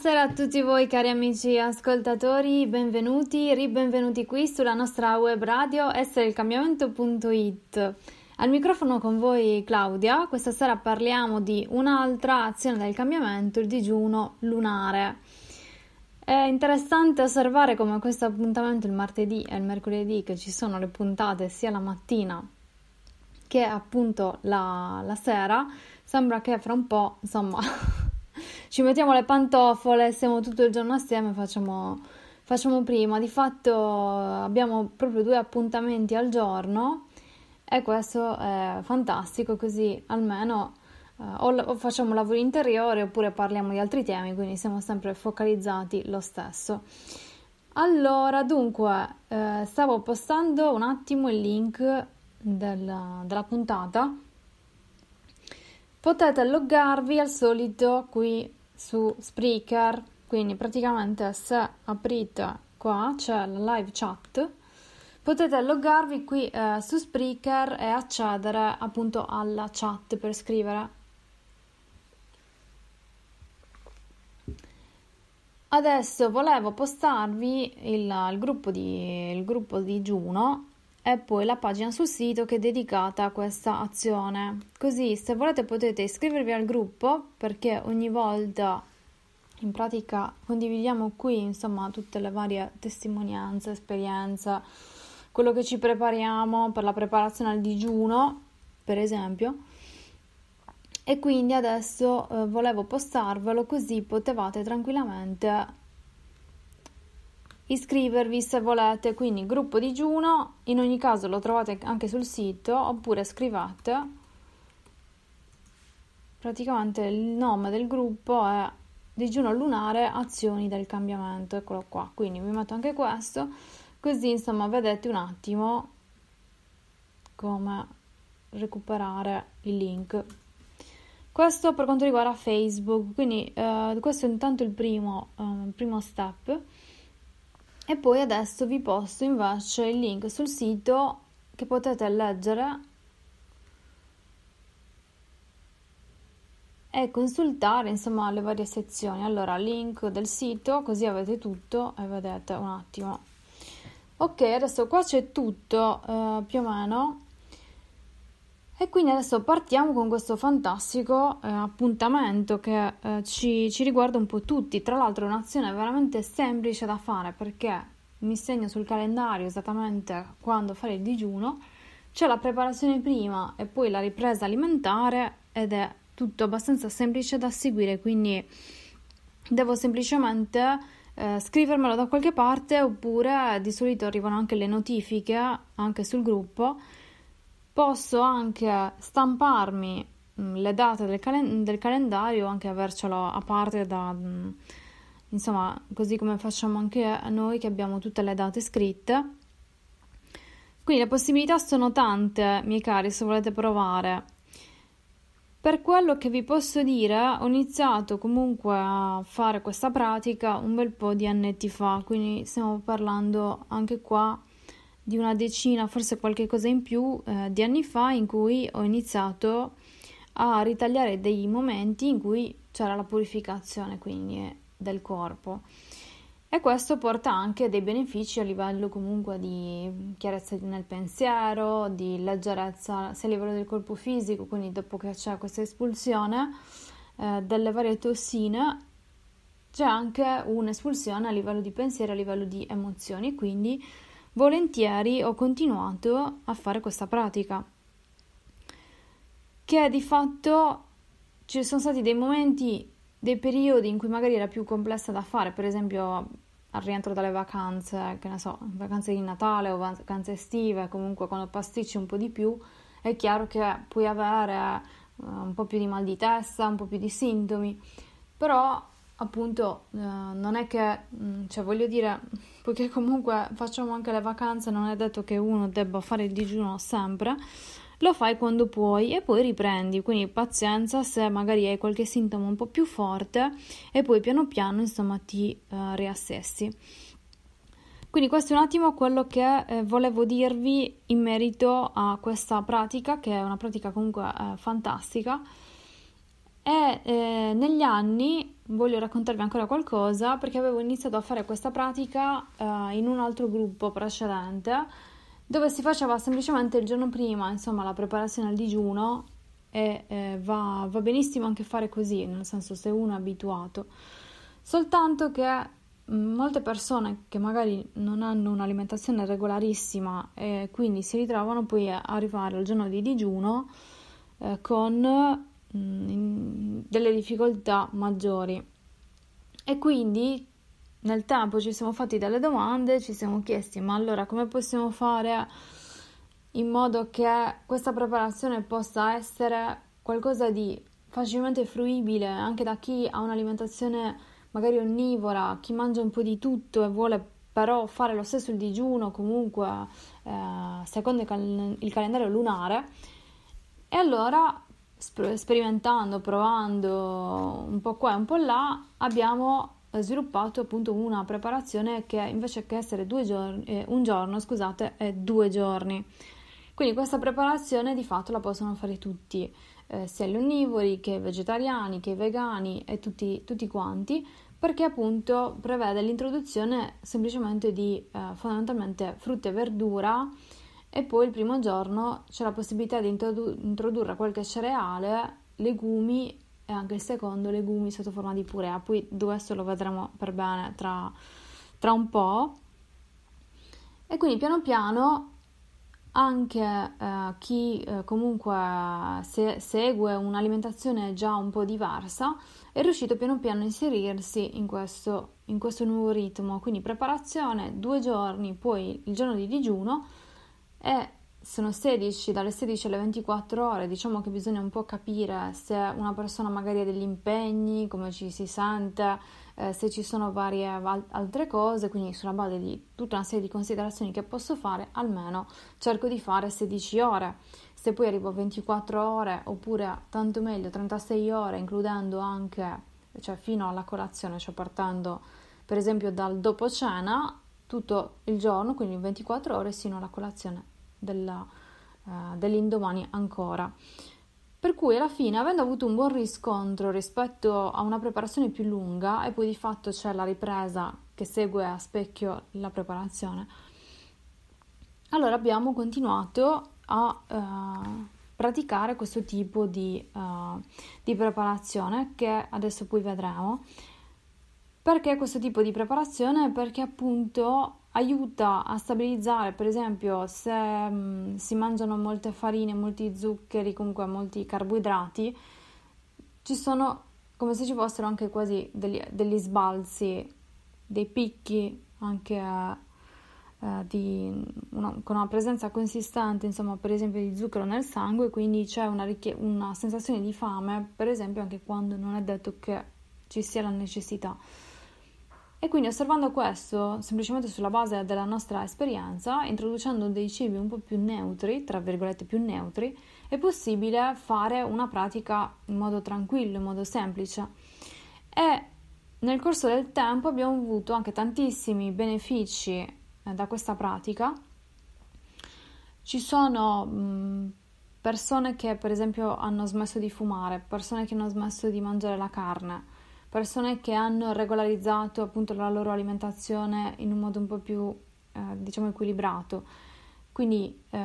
Buonasera a tutti voi cari amici ascoltatori, benvenuti, ribenvenuti qui sulla nostra web radio essereilcambiamento.it. Al microfono con voi Claudia, questa sera parliamo di un'altra azione del cambiamento, il digiuno lunare. È interessante osservare come questo appuntamento il martedì e il mercoledì che ci sono le puntate sia la mattina che appunto la, la sera, sembra che fra un po', insomma, ci mettiamo le pantofole, stiamo tutto il giorno assieme facciamo, facciamo prima. Di fatto eh, abbiamo proprio due appuntamenti al giorno e questo è fantastico, così almeno eh, o, o facciamo lavoro interiore oppure parliamo di altri temi, quindi siamo sempre focalizzati lo stesso. Allora, dunque, eh, stavo postando un attimo il link della, della puntata potete loggarvi al solito qui su Spreaker, quindi praticamente se aprite qua c'è la live chat, potete loggarvi qui eh, su Spreaker e accedere appunto alla chat per scrivere. Adesso volevo postarvi il, il, gruppo, di, il gruppo di Juno e poi la pagina sul sito che è dedicata a questa azione. Così se volete potete iscrivervi al gruppo perché ogni volta in pratica condividiamo qui insomma tutte le varie testimonianze, esperienze, quello che ci prepariamo per la preparazione al digiuno, per esempio. E quindi adesso eh, volevo postarvelo così potevate tranquillamente iscrivervi se volete, quindi gruppo digiuno, in ogni caso lo trovate anche sul sito oppure scrivate praticamente il nome del gruppo è digiuno lunare azioni del cambiamento eccolo qua quindi vi metto anche questo così insomma vedete un attimo come recuperare il link questo per quanto riguarda facebook quindi eh, questo è intanto il primo, eh, primo step e poi adesso vi posto invece il link sul sito che potete leggere e consultare insomma le varie sezioni allora link del sito così avete tutto e vedete un attimo ok adesso qua c'è tutto eh, più o meno e quindi adesso partiamo con questo fantastico eh, appuntamento che eh, ci, ci, riguarda un po' tutti. Tra l'altro è un'azione veramente semplice da fare perché mi segno sul calendario esattamente quando fare il digiuno. C'è la preparazione prima e poi la ripresa alimentare ed è tutto abbastanza semplice da seguire, quindi devo semplicemente eh, scrivermelo da qualche parte oppure di solito arrivano anche le notifiche anche sul gruppo posso anche stamparmi mm, le date del, calen- del calendario, anche avercelo a parte da... Mm, insomma, così come facciamo anche noi che abbiamo tutte le date scritte. Quindi le possibilità sono tante, miei cari, se volete provare. Per quello che vi posso dire, ho iniziato comunque a fare questa pratica un bel po' di anni fa, quindi stiamo parlando anche qua di una decina, forse qualche cosa in più, eh, di anni fa in cui ho iniziato a ritagliare dei momenti in cui c'era la purificazione quindi eh, del corpo e questo porta anche dei benefici a livello comunque di chiarezza nel pensiero, di leggerezza sia a livello del corpo fisico, quindi dopo che c'è questa espulsione eh, delle varie tossine c'è anche un'espulsione a livello di pensiero, a livello di emozioni, quindi volentieri ho continuato a fare questa pratica, che di fatto ci sono stati dei momenti, dei periodi in cui magari era più complessa da fare, per esempio al rientro dalle vacanze, che ne so, vacanze di Natale o vacanze estive, comunque quando pasticci un po' di più, è chiaro che puoi avere eh, un po' più di mal di testa, un po' più di sintomi, però appunto eh, non è che, mm, cioè voglio dire, poiché comunque facciamo anche le vacanze, non è detto che uno debba fare il digiuno sempre. Lo fai quando puoi e poi riprendi, quindi pazienza se magari hai qualche sintomo un po' più forte e poi piano piano insomma ti uh, riassessi. Quindi questo è un attimo quello che eh, volevo dirvi in merito a questa pratica, che è una pratica comunque eh, fantastica. E eh, negli anni voglio raccontarvi ancora qualcosa perché avevo iniziato a fare questa pratica eh, in un altro gruppo precedente dove si faceva semplicemente il giorno prima, insomma, la preparazione al digiuno e eh, va, va, benissimo anche fare così, nel senso se uno è abituato. Soltanto che mm, molte persone che magari non hanno un'alimentazione regolarissima e quindi si ritrovano poi a arrivare al giorno di digiuno eh, con Mm, delle difficoltà maggiori. E quindi nel tempo ci siamo fatti delle domande, ci siamo chiesti ma allora come possiamo fare in modo che questa preparazione possa essere qualcosa di facilmente fruibile anche da chi ha un'alimentazione magari onnivora, chi mangia un po' di tutto e vuole però fare lo stesso il digiuno comunque eh, secondo il, cal- il calendario lunare. E allora sperimentando, provando un po' qua e un po' là, abbiamo eh, sviluppato appunto una preparazione che invece che essere due giorni, eh, un giorno, scusate, è due giorni. Quindi questa preparazione di fatto la possono fare tutti, eh, sia gli onnivori che i vegetariani, che i vegani e tutti, tutti quanti, perché appunto prevede l'introduzione semplicemente di eh, fondamentalmente frutta e verdura e poi il primo giorno c'è la possibilità di introdurre qualche cereale, legumi e anche il secondo legumi sotto forma ah, di purea. Poi questo lo vedremo per bene tra, tra un po'. E quindi piano piano anche eh, chi eh, comunque se, segue un'alimentazione già un po' diversa è riuscito piano piano a inserirsi in questo, in questo nuovo ritmo. Quindi preparazione, due giorni, poi il giorno di digiuno e sono 16, dalle 16 alle 24 ore, diciamo che bisogna un po' capire se una persona magari ha degli impegni, come ci si sente, eh, se ci sono varie altre cose, quindi sulla base di tutta una serie di considerazioni che posso fare, almeno cerco di fare 16 ore. Se poi arrivo a 24 ore oppure tanto meglio 36 ore, includendo anche, cioè fino alla colazione, cioè partendo per esempio dal dopo cena, tutto il giorno, quindi 24 ore, sino alla colazione della, eh, dell'indomani ancora. Per cui alla fine, avendo avuto un buon riscontro rispetto a una preparazione più lunga, e poi di fatto c'è la ripresa che segue a specchio la preparazione, allora abbiamo continuato a eh, praticare questo tipo di, eh, di preparazione che adesso poi vedremo perché questo tipo di preparazione? Perché appunto aiuta a stabilizzare, per esempio, se mh, mm, si mangiano molte farine, molti zuccheri, comunque molti carboidrati, ci sono come se ci fossero anche quasi degli, degli sbalzi, dei picchi anche eh, di una, con una presenza consistente, insomma, per esempio di zucchero nel sangue, quindi c'è una, richie- una sensazione di fame, per esempio, anche quando non è detto che ci sia la necessità. E quindi osservando questo, semplicemente sulla base della nostra esperienza, introducendo dei cibi un po' più neutri, tra virgolette più neutri, è possibile fare una pratica in modo tranquillo, in modo semplice. E nel corso del tempo abbiamo avuto anche tantissimi benefici eh, da questa pratica. Ci sono persone che per esempio hanno smesso di fumare, persone che hanno smesso di mangiare la carne, persone che hanno regolarizzato appunto la loro alimentazione in un modo un po' più eh, diciamo equilibrato. Quindi eh,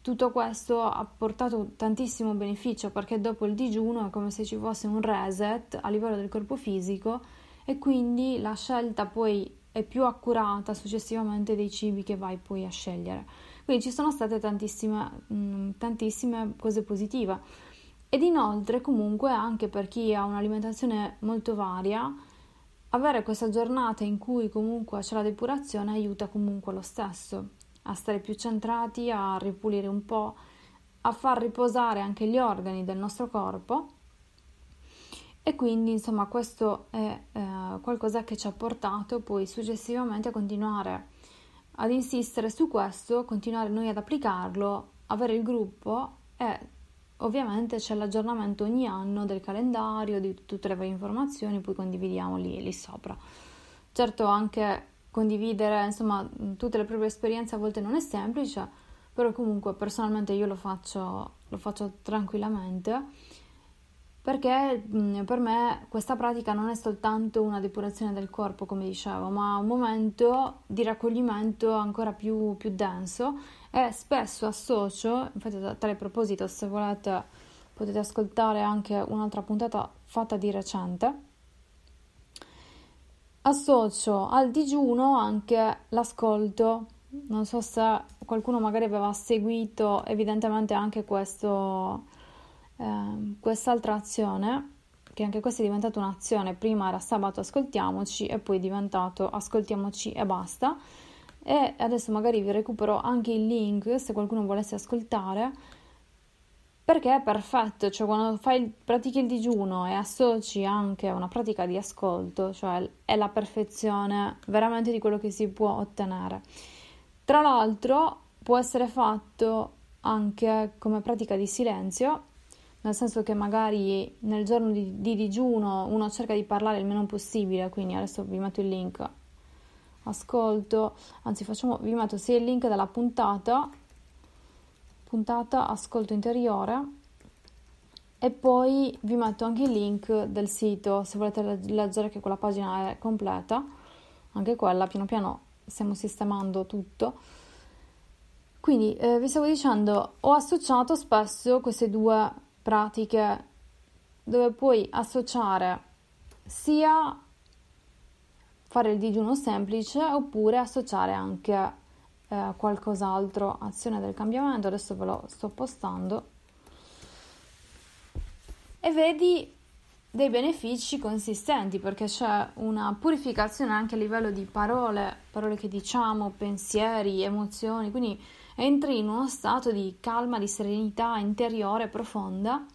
tutto questo ha portato tantissimo beneficio perché dopo il digiuno è come se ci fosse un reset a livello del corpo fisico e quindi la scelta poi è più accurata successivamente dei cibi che vai poi a scegliere. Quindi ci sono state tantissime, mh, tantissime cose positive ed inoltre comunque anche per chi ha un'alimentazione molto varia, avere questa giornata in cui comunque c'è la depurazione aiuta comunque lo stesso a stare più centrati, a ripulire un po', a far riposare anche gli organi del nostro corpo. E quindi insomma questo è eh, qualcosa che ci ha portato poi successivamente a continuare ad insistere su questo, continuare noi ad applicarlo, avere il gruppo e Ovviamente c'è l'aggiornamento ogni anno del calendario, di tutte le varie informazioni, poi condividiamo lì, lì sopra. Certo anche condividere insomma tutte le proprie esperienze a volte non è semplice, però comunque personalmente io lo faccio, lo faccio tranquillamente perché per me questa pratica non è soltanto una depurazione del corpo, come dicevo, ma un momento di raccoglimento ancora più, più denso e eh, spesso associo, infatti a tale proposito se volete potete ascoltare anche un'altra puntata fatta di recente, associo al digiuno anche l'ascolto. Non so se qualcuno magari aveva seguito evidentemente anche questo, eh, quest'altra azione, che anche questa è diventata un'azione, prima era sabato ascoltiamoci e poi è diventato ascoltiamoci e basta e adesso magari vi recupero anche il link se qualcuno volesse ascoltare perché è perfetto, cioè quando fai, pratichi il digiuno e associ anche a una pratica di ascolto, cioè è la perfezione veramente di quello che si può ottenere. Tra l'altro può essere fatto anche come pratica di silenzio, nel senso che magari nel giorno di, di digiuno uno cerca di parlare il meno possibile, quindi adesso vi metto il link ascolto, anzi facciamo, vi metto sia il link della puntata, puntata ascolto interiore e poi vi metto anche il link del sito se volete leggere che quella pagina è completa, anche quella piano piano stiamo sistemando tutto. Quindi eh, vi stavo dicendo, ho associato spesso queste due pratiche dove puoi associare sia fare il digiuno semplice oppure associare anche eh, qualcos'altro, azione del cambiamento, adesso ve lo sto postando, e vedi dei benefici consistenti perché c'è una purificazione anche a livello di parole, parole che diciamo, pensieri, emozioni, quindi entri in uno stato di calma, di serenità interiore profonda,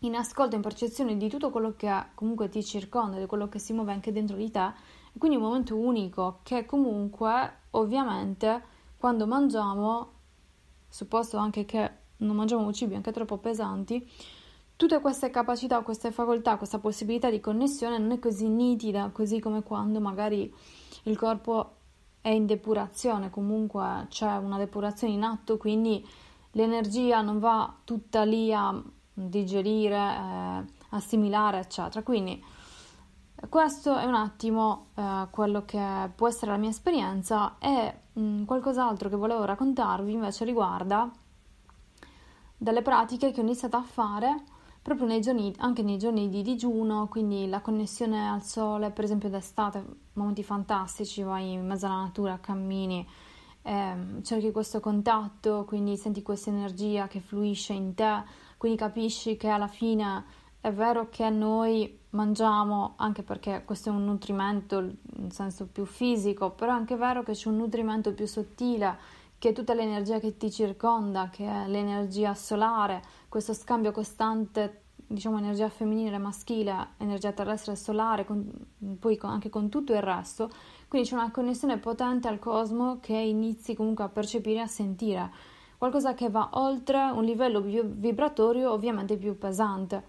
in ascolto, in percezione di tutto quello che comunque ti circonda, di quello che si muove anche dentro di te quindi un momento unico che comunque, ovviamente, quando mangiamo, supposto anche che non mangiamo cibi anche troppo pesanti, tutte queste capacità, queste facoltà, questa possibilità di connessione non è così nitida, così come quando magari il corpo è in depurazione, comunque c'è una depurazione in atto, quindi l'energia non va tutta lì a digerire, eh, assimilare, eccetera. Quindi questo è un attimo eh, quello che può essere la mia esperienza e mh, mm, qualcos'altro che volevo raccontarvi invece riguarda delle pratiche che ho iniziato a fare proprio nei giorni, anche nei giorni di digiuno, quindi la connessione al sole, per esempio d'estate, momenti fantastici, vai in mezzo alla natura, cammini, eh, cerchi questo contatto, quindi senti questa energia che fluisce in te, quindi capisci che alla fine è vero che noi mangiamo, anche perché questo è un nutrimento in senso più fisico, però è anche vero che c'è un nutrimento più sottile, che è tutta l'energia che ti circonda, che è l'energia solare, questo scambio costante, diciamo energia femminile e maschile, energia terrestre e solare, con, poi con, anche con tutto il resto. Quindi c'è una connessione potente al cosmo che inizi comunque a percepire e a sentire. Qualcosa che va oltre un livello vibratorio ovviamente più pesante.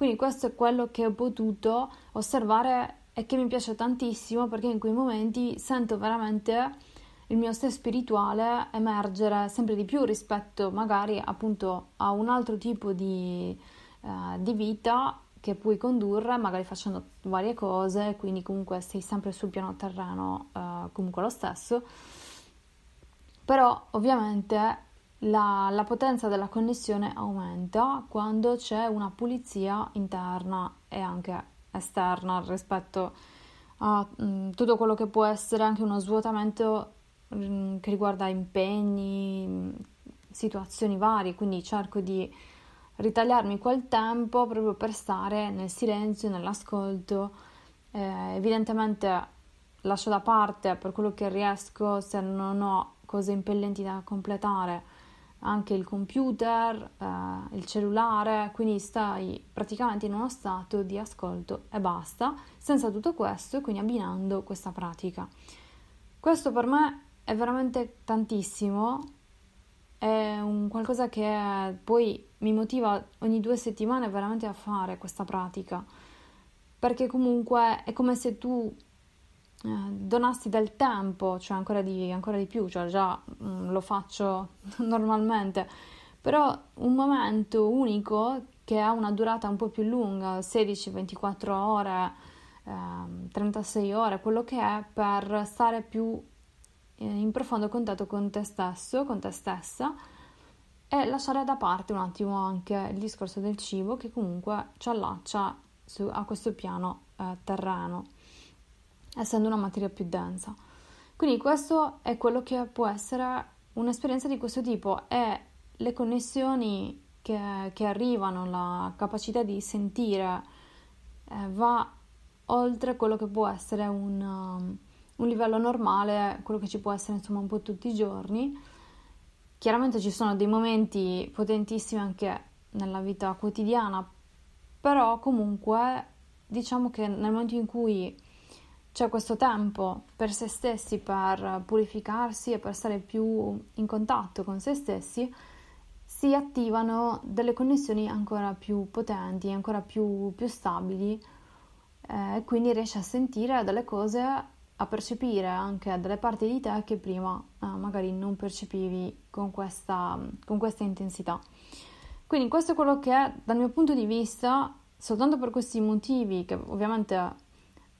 Quindi questo è quello che ho potuto osservare e che mi piace tantissimo perché in quei momenti sento veramente il mio sé spirituale emergere sempre di più rispetto magari appunto a un altro tipo di, eh, di vita che puoi condurre magari facendo varie cose, quindi comunque sei sempre sul piano terreno eh, comunque lo stesso. Però ovviamente la, la potenza della connessione aumenta quando c'è una pulizia interna e anche esterna rispetto a mh, mm, tutto quello che può essere anche uno svuotamento mh, mm, che riguarda impegni, mh, mm, situazioni varie, quindi cerco di ritagliarmi quel tempo proprio per stare nel silenzio, nell'ascolto. Eh, evidentemente lascio da parte per quello che riesco se non ho cose impellenti da completare anche il computer, eh, il cellulare, quindi stai praticamente in uno stato di ascolto e basta, senza tutto questo e quindi abbinando questa pratica. Questo per me è veramente tantissimo, è un qualcosa che poi mi motiva ogni due settimane veramente a fare questa pratica, perché comunque è come se tu eh, donassi del tempo, cioè ancora di, ancora di più, cioè già mh, mm, lo faccio normalmente, però un momento unico che ha una durata un po' più lunga, 16-24 ore, ehm, 36 ore, quello che è, per stare più eh, in profondo contatto con te stesso, con te stessa e lasciare da parte un attimo anche il discorso del cibo che comunque ci allaccia su, a questo piano eh, terreno essendo una materia più densa. Quindi questo è quello che può essere un'esperienza di questo tipo, è le connessioni che, che arrivano, la capacità di sentire eh, va oltre quello che può essere un, um, un livello normale, quello che ci può essere insomma un po' tutti i giorni. Chiaramente ci sono dei momenti potentissimi anche nella vita quotidiana, però comunque diciamo che nel momento in cui c'è questo tempo per se stessi, per purificarsi e per stare più in contatto con se stessi, si attivano delle connessioni ancora più potenti, ancora più, più stabili, eh, quindi riesci a sentire delle cose, a percepire anche delle parti di te che prima eh, magari non percepivi con questa, con questa intensità. Quindi questo è quello che dal mio punto di vista, soltanto per questi motivi che ovviamente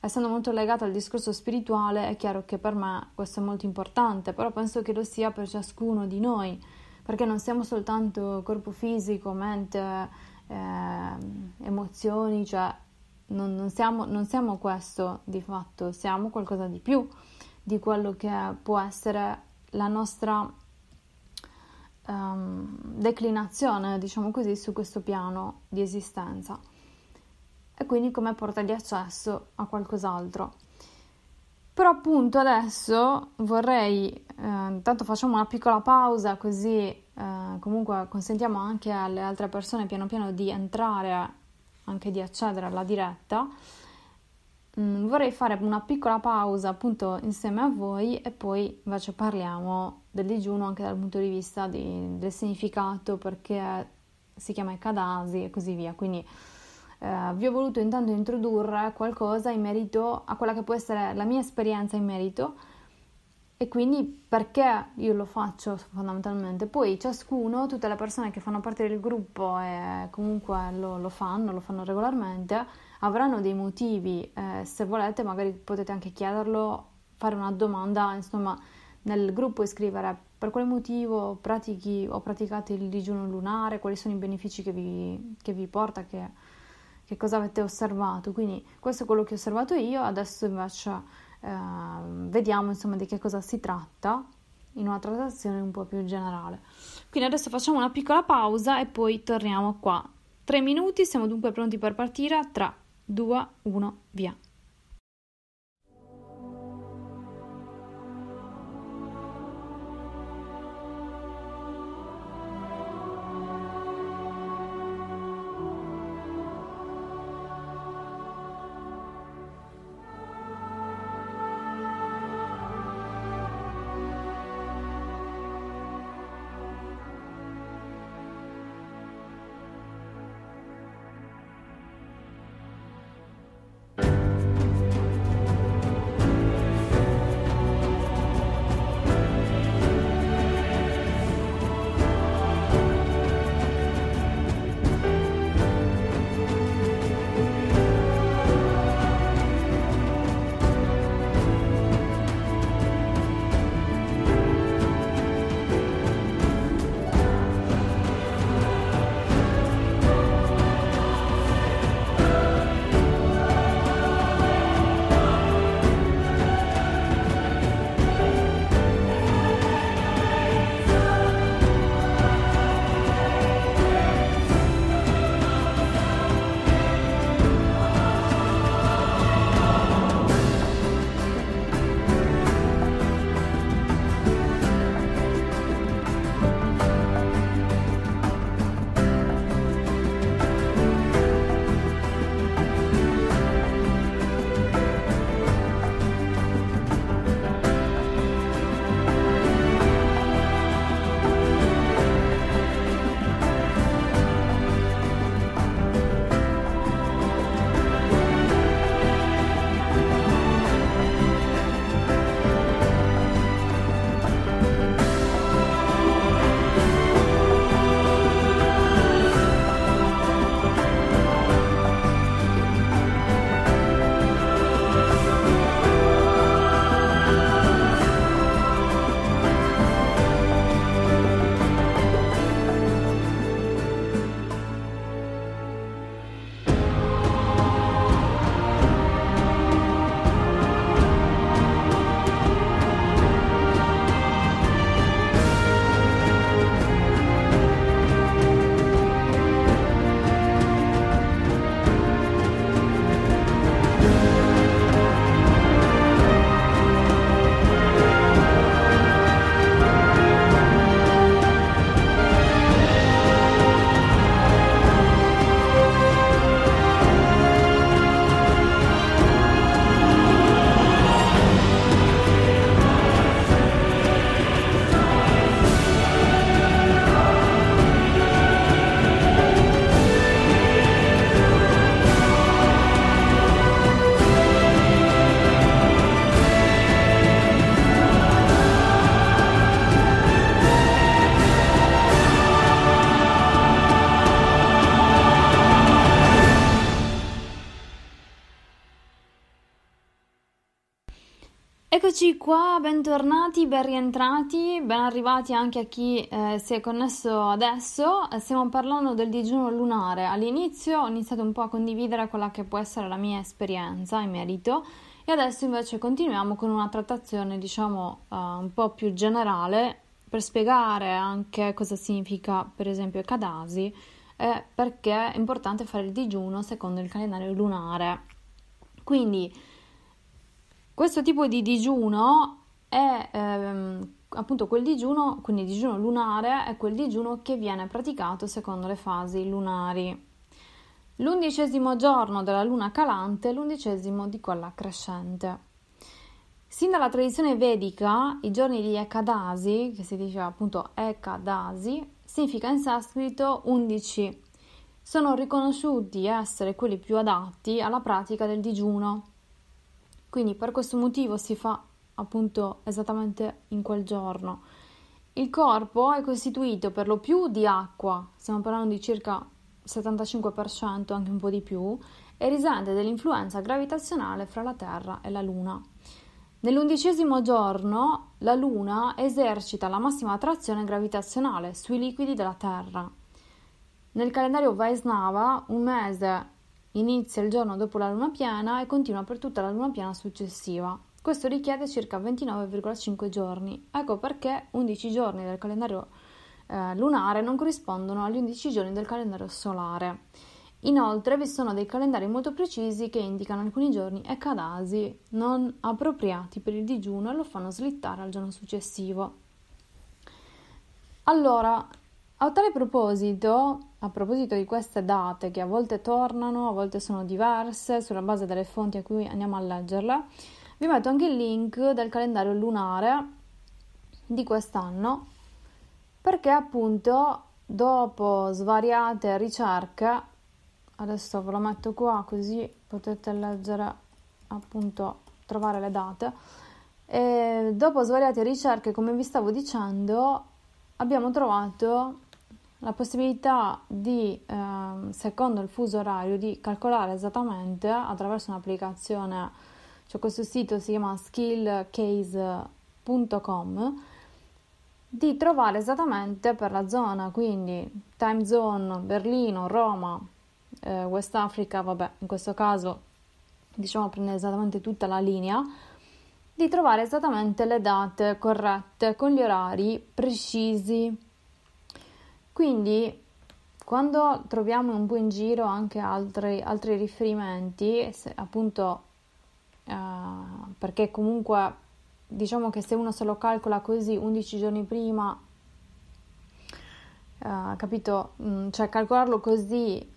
essendo molto legata al discorso spirituale, è chiaro che per me questo è molto importante, però penso che lo sia per ciascuno di noi, perché non siamo soltanto corpo fisico, mente, eh, emozioni, cioè non, non, siamo, non siamo questo di fatto, siamo qualcosa di più di quello che può essere la nostra ehm, declinazione, diciamo così, su questo piano di esistenza e quindi come porta di accesso a qualcos'altro. Però appunto adesso vorrei, eh, intanto facciamo una piccola pausa così eh, comunque consentiamo anche alle altre persone piano piano di entrare, anche di accedere alla diretta. Mm, vorrei fare una piccola pausa appunto insieme a voi e poi invece parliamo del digiuno anche dal punto di vista di, del significato perché si chiama Ekadasi e così via. Quindi eh, vi ho voluto intanto introdurre qualcosa in merito a quella che può essere la mia esperienza in merito e quindi perché io lo faccio fondamentalmente. Poi ciascuno, tutte le persone che fanno parte del gruppo e comunque lo, lo fanno, lo fanno regolarmente, avranno dei motivi, eh, se volete magari potete anche chiederlo, fare una domanda, insomma nel gruppo e scrivere per quale motivo pratichi o praticate il digiuno lunare, quali sono i benefici che vi, che vi porta, che che cosa avete osservato. Quindi questo è quello che ho osservato io, adesso invece eh, vediamo insomma di che cosa si tratta in una trattazione un po' più generale. Quindi adesso facciamo una piccola pausa e poi torniamo qua. Tre minuti, siamo dunque pronti per partire. 3, 2, 1, via. qua, bentornati, ben rientrati, ben arrivati anche a chi eh, si è connesso adesso. Eh, stiamo parlando del digiuno lunare. All'inizio ho iniziato un po' a condividere quella che può essere la mia esperienza in merito e adesso invece continuiamo con una trattazione diciamo eh, un po' più generale per spiegare anche cosa significa per esempio Kadasi e perché è importante fare il digiuno secondo il calendario lunare. Quindi questo tipo di digiuno è ehm, appunto quel digiuno, quindi digiuno lunare, è quel digiuno che viene praticato secondo le fasi lunari. L'undicesimo giorno della luna calante è l'undicesimo di quella crescente. Sin dalla tradizione vedica, i giorni di Ekadasi, che si dice appunto Ekadasi, significa in sanscrito 11. Sono riconosciuti essere quelli più adatti alla pratica del digiuno. Quindi per questo motivo si fa appunto esattamente in quel giorno. Il corpo è costituito per lo più di acqua, stiamo parlando di circa 75%, anche un po' di più, e risente dell'influenza gravitazionale fra la Terra e la Luna. Nell'undicesimo giorno la Luna esercita la massima attrazione gravitazionale sui liquidi della Terra. Nel calendario Vaisnava, un mese Inizia il giorno dopo la luna piena e continua per tutta la luna piena successiva. Questo richiede circa 29,5 giorni. Ecco perché 11 giorni del calendario eh, lunare non corrispondono agli 11 giorni del calendario solare. Inoltre vi sono dei calendari molto precisi che indicano alcuni giorni e cadasi non appropriati per il digiuno e lo fanno slittare al giorno successivo. Allora, a tale proposito, a proposito di queste date che a volte tornano, a volte sono diverse sulla base delle fonti a cui andiamo a leggerle, vi metto anche il link del calendario lunare di quest'anno perché appunto dopo svariate ricerche adesso ve lo metto qua così potete leggere appunto trovare le date e dopo svariate ricerche come vi stavo dicendo abbiamo trovato la possibilità di, eh, secondo il fuso orario, di calcolare esattamente attraverso un'applicazione, cioè questo sito si chiama skillcase.com, di trovare esattamente per la zona, quindi time zone, Berlino, Roma, eh, West Africa, vabbè, in questo caso diciamo prende esattamente tutta la linea, di trovare esattamente le date corrette con gli orari precisi quindi quando troviamo un po' in giro anche altri, altri riferimenti, se, appunto eh, perché comunque diciamo che se uno se lo calcola così 11 giorni prima, eh, capito? Mm, cioè calcolarlo così eh,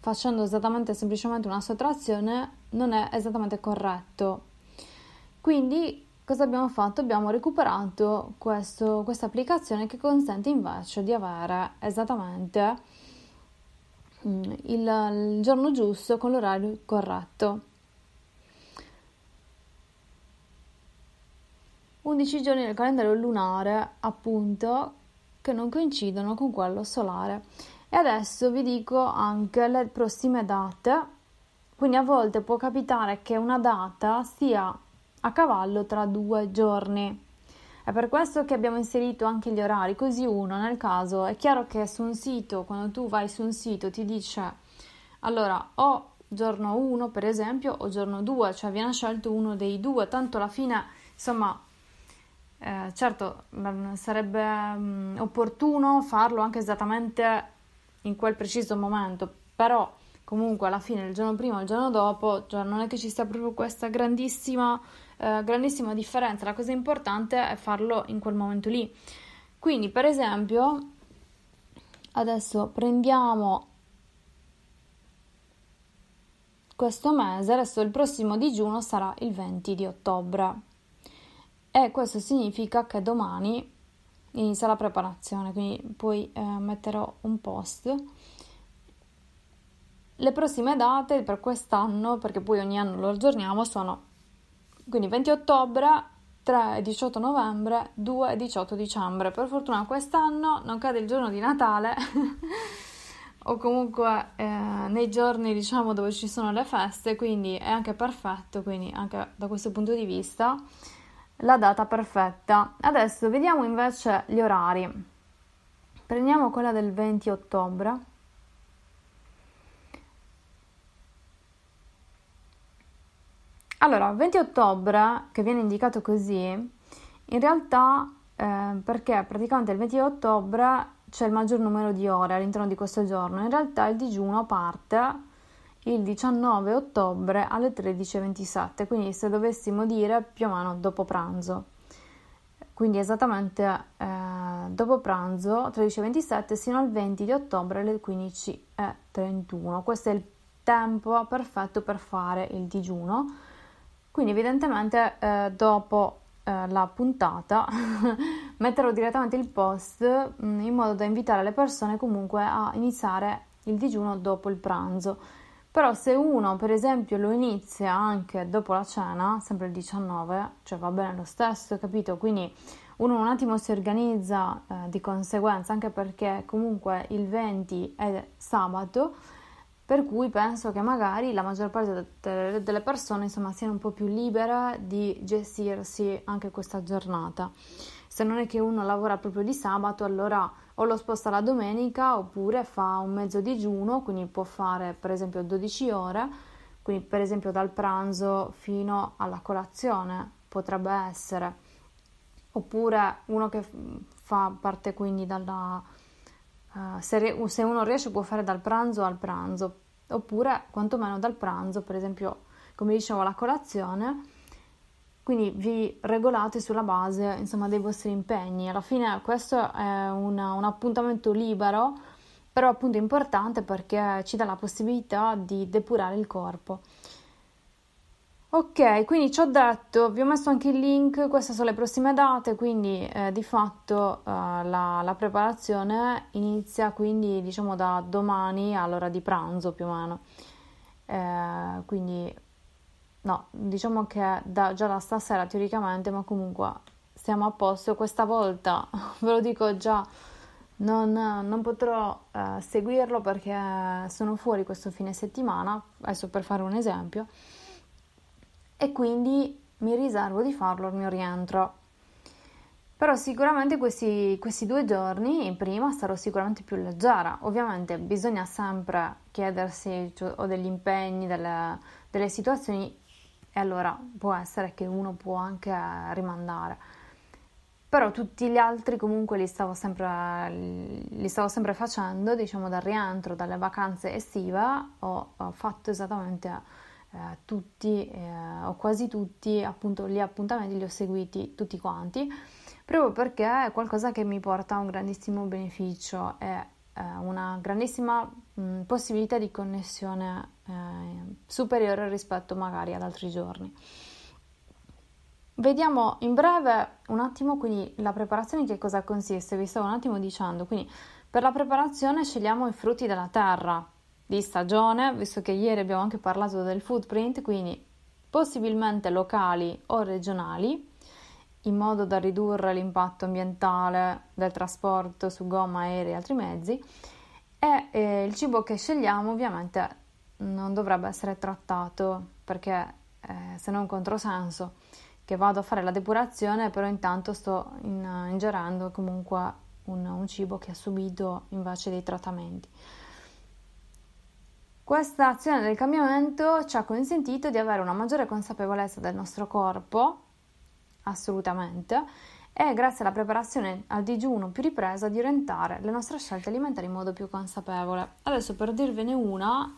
facendo esattamente semplicemente una sottrazione non è esattamente corretto. Quindi cosa abbiamo fatto? Abbiamo recuperato questa applicazione che consente invece di avere esattamente mm, il, il giorno giusto con l'orario corretto. 11 giorni del calendario lunare, appunto, che non coincidono con quello solare. E adesso vi dico anche le prossime date. Quindi a volte può capitare che una data sia a cavallo tra due giorni. È per questo che abbiamo inserito anche gli orari, così uno nel caso è chiaro che su un sito, quando tu vai su un sito ti dice allora o giorno 1 per esempio o giorno 2, cioè viene scelto uno dei due, tanto alla fine insomma eh, certo mm, sarebbe mh, mm, opportuno farlo anche esattamente in quel preciso momento, però comunque alla fine il giorno prima o il giorno dopo, cioè non è che ci sia proprio questa grandissima eh, grandissima differenza, la cosa importante è farlo in quel momento lì. Quindi, per esempio, adesso prendiamo questo mese, adesso il prossimo digiuno sarà il 20 di ottobre e questo significa che domani inizia la preparazione, quindi poi eh, metterò un post. Le prossime date per quest'anno, perché poi ogni anno lo aggiorniamo, sono quindi 20 ottobre, 3 e 18 novembre, 2 e 18 dicembre. Per fortuna quest'anno non cade il giorno di Natale o comunque eh, nei giorni diciamo dove ci sono le feste, quindi è anche perfetto, quindi anche da questo punto di vista la data perfetta. Adesso vediamo invece gli orari. Prendiamo quella del 20 ottobre Allora, 20 ottobre, che viene indicato così, in realtà eh, perché praticamente il 20 ottobre c'è il maggior numero di ore all'interno di questo giorno, in realtà il digiuno parte il 19 ottobre alle 13.27, quindi se dovessimo dire più o meno dopo pranzo. Quindi esattamente eh, dopo pranzo 13.27 fino al 20 di ottobre alle 15.31. Questo è il tempo perfetto per fare il digiuno quindi evidentemente eh, dopo eh, la puntata metterò direttamente il post mh, mm, in modo da invitare le persone comunque a iniziare il digiuno dopo il pranzo. Però se uno per esempio lo inizia anche dopo la cena, sempre il 19, cioè va bene lo stesso, capito? Quindi uno un attimo si organizza eh, di conseguenza, anche perché comunque il 20 è sabato per cui penso che magari la maggior parte delle persone insomma, siano un po' più libera di gestirsi anche questa giornata. Se non è che uno lavora proprio di sabato, allora o lo sposta la domenica oppure fa un mezzo digiuno, quindi può fare per esempio 12 ore, quindi per esempio dal pranzo fino alla colazione potrebbe essere. Oppure uno che mhmm, fa parte quindi dalla, Ah, se, re, se uno riesce può fare dal pranzo al pranzo, oppure quantomeno dal pranzo, per esempio, come dicevo, alla colazione. Quindi vi regolate sulla base insomma, dei vostri impegni. Alla fine questo è una, un appuntamento libero, però appunto importante perché ci dà la possibilità di depurare il corpo. Ok, quindi ci ho detto, vi ho messo anche il link, queste sono le prossime date, quindi eh, di fatto eh, la, la, preparazione inizia quindi diciamo da domani all'ora di pranzo più o meno. Eh, quindi no, diciamo che da, già da stasera teoricamente, ma comunque siamo a posto. Questa volta, ve lo dico già, non, non potrò eh, seguirlo perché sono fuori questo fine settimana, adesso per fare un esempio e quindi mi riservo di farlo al mio rientro. Però sicuramente questi, questi due giorni prima sarò sicuramente più leggera. Ovviamente bisogna sempre chiedersi cioè, ho degli impegni, delle, delle situazioni e allora può essere che uno può anche rimandare. Però tutti gli altri comunque li stavo sempre, li stavo sempre facendo, diciamo dal rientro, dalle vacanze estive ho, ho fatto esattamente eh, tutti eh, o quasi tutti appunto gli appuntamenti li ho seguiti tutti quanti proprio perché è qualcosa che mi porta a un grandissimo beneficio e eh, una grandissima mh, mm, possibilità di connessione eh, superiore rispetto magari ad altri giorni. Vediamo in breve un attimo quindi la preparazione in che cosa consiste, vi stavo un attimo dicendo, quindi per la preparazione scegliamo i frutti della terra, di stagione, visto che ieri abbiamo anche parlato del footprint, quindi possibilmente locali o regionali, in modo da ridurre l'impatto ambientale del trasporto su gomma, aerei e altri mezzi. E eh, il cibo che scegliamo ovviamente non dovrebbe essere trattato perché eh, se non è un controsenso che vado a fare la depurazione però intanto sto in, ingerendo comunque un, un cibo che ha subito invece dei trattamenti. Questa azione del cambiamento ci ha consentito di avere una maggiore consapevolezza del nostro corpo, assolutamente, e grazie alla preparazione al digiuno più ripresa di orientare le nostre scelte alimentari in modo più consapevole. Adesso per dirvene una,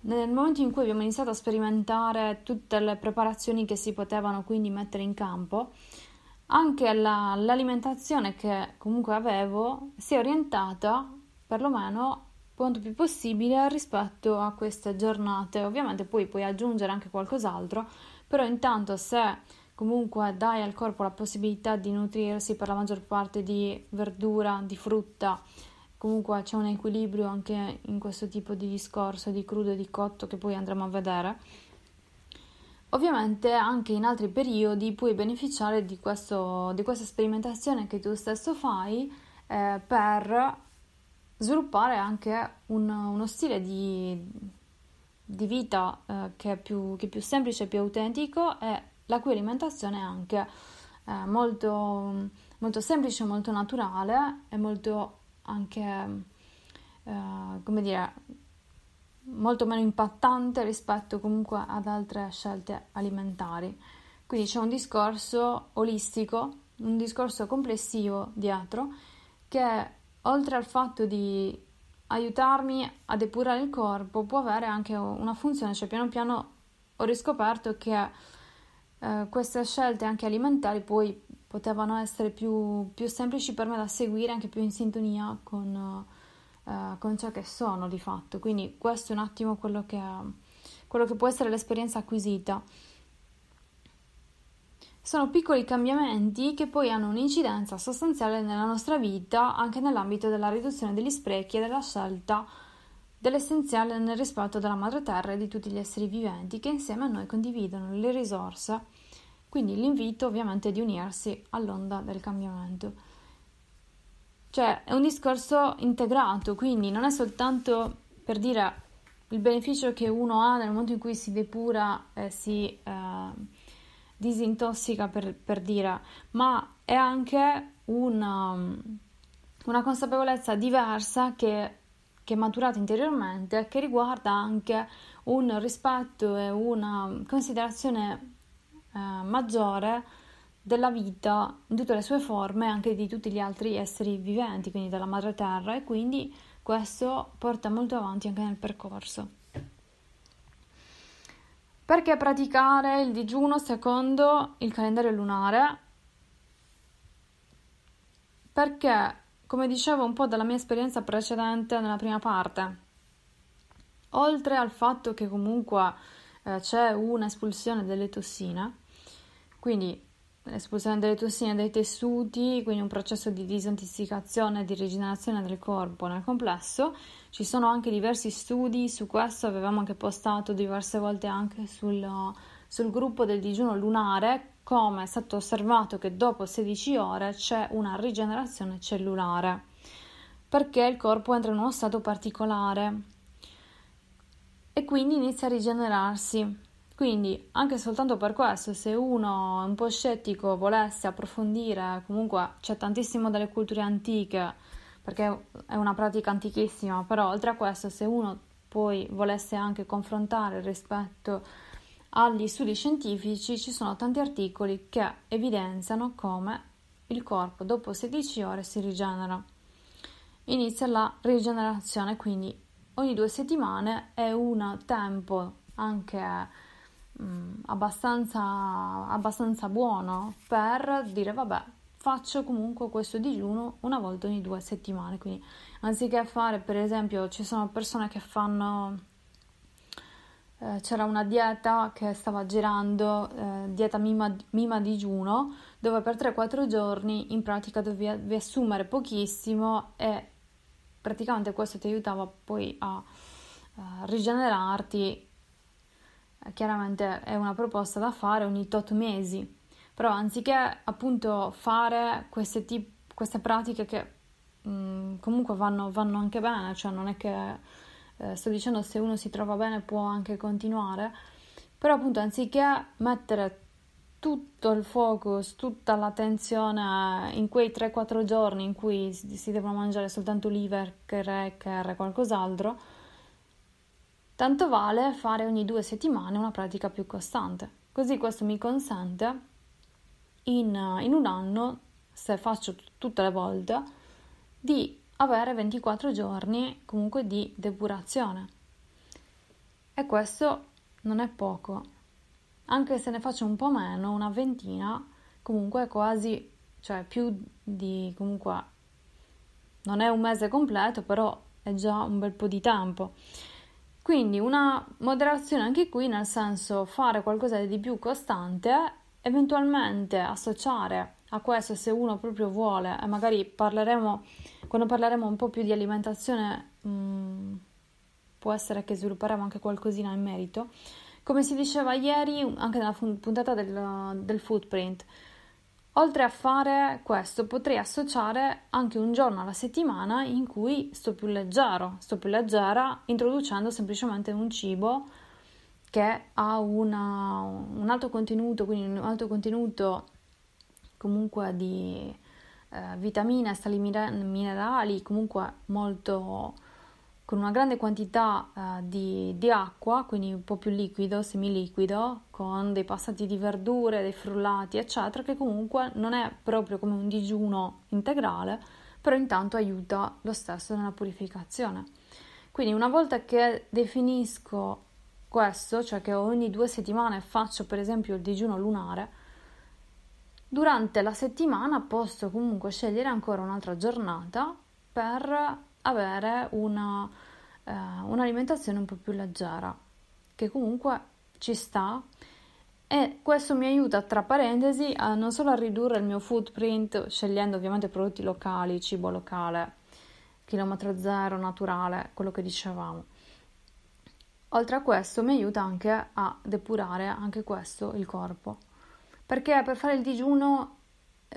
nel momento in cui abbiamo iniziato a sperimentare tutte le preparazioni che si potevano quindi mettere in campo, anche la, l'alimentazione che comunque avevo si è orientata perlomeno quanto più possibile rispetto a queste giornate. Ovviamente poi puoi aggiungere anche qualcos'altro, però intanto se comunque dai al corpo la possibilità di nutrirsi per la maggior parte di verdura, di frutta, comunque c'è un equilibrio anche in questo tipo di discorso di crudo e di cotto che poi andremo a vedere. Ovviamente anche in altri periodi puoi beneficiare di, questo, di questa sperimentazione che tu stesso fai eh, per sviluppare anche un, uno stile di, di vita eh, che, è più, che, è più, semplice, più autentico e la cui alimentazione è anche eh, molto, molto, semplice, molto naturale e molto anche, eh, come dire, molto meno impattante rispetto comunque ad altre scelte alimentari. Quindi c'è un discorso olistico, un discorso complessivo dietro che oltre al fatto di aiutarmi a depurare il corpo, può avere anche una funzione, cioè piano piano ho riscoperto che eh, queste scelte anche alimentari poi potevano essere più, più, semplici per me da seguire, anche più in sintonia con, eh, con, ciò che sono di fatto. Quindi questo è un attimo quello che, quello che può essere l'esperienza acquisita sono piccoli cambiamenti che poi hanno un'incidenza sostanziale nella nostra vita anche nell'ambito della riduzione degli sprechi e della scelta dell'essenziale nel rispetto della madre terra e di tutti gli esseri viventi che insieme a noi condividono le risorse. Quindi l'invito ovviamente è di unirsi all'onda del cambiamento. Cioè è un discorso integrato, quindi non è soltanto per dire il beneficio che uno ha nel momento in cui si depura e si... Eh, disintossica per, per dire, ma è anche una, um, una consapevolezza diversa che, che è maturata interiormente, che riguarda anche un rispetto e una considerazione eh, maggiore della vita in tutte le sue forme, anche di tutti gli altri esseri viventi, quindi della madre terra, e quindi questo porta molto avanti anche nel percorso. Perché praticare il digiuno secondo il calendario lunare? Perché, come dicevo un po' dalla mia esperienza precedente nella prima parte, oltre al fatto che comunque eh, c'è un'espulsione delle tossine, quindi L'espulsione eh, delle tossine dai tessuti, quindi un processo di disantisticazione e di rigenerazione del corpo nel complesso. Ci sono anche diversi studi su questo, avevamo anche postato diverse volte anche sul, sul gruppo del digiuno lunare, come è stato osservato che dopo 16 ore c'è una rigenerazione cellulare, perché il corpo entra in uno stato particolare e quindi inizia a rigenerarsi. Quindi, anche soltanto per questo, se uno un po' scettico volesse approfondire, comunque c'è tantissimo delle culture antiche, perché è una pratica antichissima, però oltre a questo, se uno poi volesse anche confrontare rispetto agli studi scientifici, ci sono tanti articoli che evidenziano come il corpo dopo 16 ore si rigenera. Inizia la rigenerazione, quindi ogni due settimane è un tempo anche mh, mm, abbastanza, abbastanza buono per dire vabbè faccio comunque questo digiuno una volta ogni due settimane quindi anziché fare per esempio ci sono persone che fanno eh, c'era una dieta che stava girando, eh, dieta mima, mima, digiuno, dove per 3-4 giorni in pratica dovevi assumere pochissimo e praticamente questo ti aiutava poi a eh, rigenerarti chiaramente è una proposta da fare ogni tot mesi, però anziché appunto fare queste, tip- queste pratiche che mh, mm, comunque vanno, vanno, anche bene, cioè non è che eh, sto dicendo se uno si trova bene può anche continuare, però appunto anziché mettere tutto il focus, tutta l'attenzione in quei 3-4 giorni in cui si, devono mangiare soltanto liver, cracker e qualcos'altro, Tanto vale fare ogni due settimane una pratica più costante, così questo mi consente in, in un anno, se faccio t- tutte le volte, di avere 24 giorni comunque di depurazione. E questo non è poco, anche se ne faccio un po' meno, una ventina, comunque è quasi, cioè più di comunque non è un mese completo, però è già un bel po' di tempo. Quindi una moderazione anche qui, nel senso fare qualcosa di più costante, eventualmente associare a questo se uno proprio vuole, e magari parleremo, quando parleremo un po' più di alimentazione, mh, mm, può essere che svilupperemo anche qualcosina in merito, come si diceva ieri anche nella puntata del, del footprint, Oltre a fare questo, potrei associare anche un giorno alla settimana in cui sto più leggero, sto più leggera, introducendo semplicemente un cibo che ha una, un alto contenuto, quindi un alto contenuto comunque di eh, vitamine, sali minerali, comunque molto con una grande quantità uh, di, di, acqua, quindi un po' più liquido, semiliquido, con dei passati di verdure, dei frullati, eccetera, che comunque non è proprio come un digiuno integrale, però intanto aiuta lo stesso nella purificazione. Quindi una volta che definisco questo, cioè che ogni due settimane faccio per esempio il digiuno lunare, durante la settimana posso comunque scegliere ancora un'altra giornata per avere una, eh, un'alimentazione un po' più leggera, che comunque ci sta e questo mi aiuta, tra parentesi, a non solo a ridurre il mio footprint, scegliendo ovviamente prodotti locali, cibo locale, chilometro zero, naturale, quello che dicevamo. Oltre a questo mi aiuta anche a depurare anche questo il corpo. Perché per fare il digiuno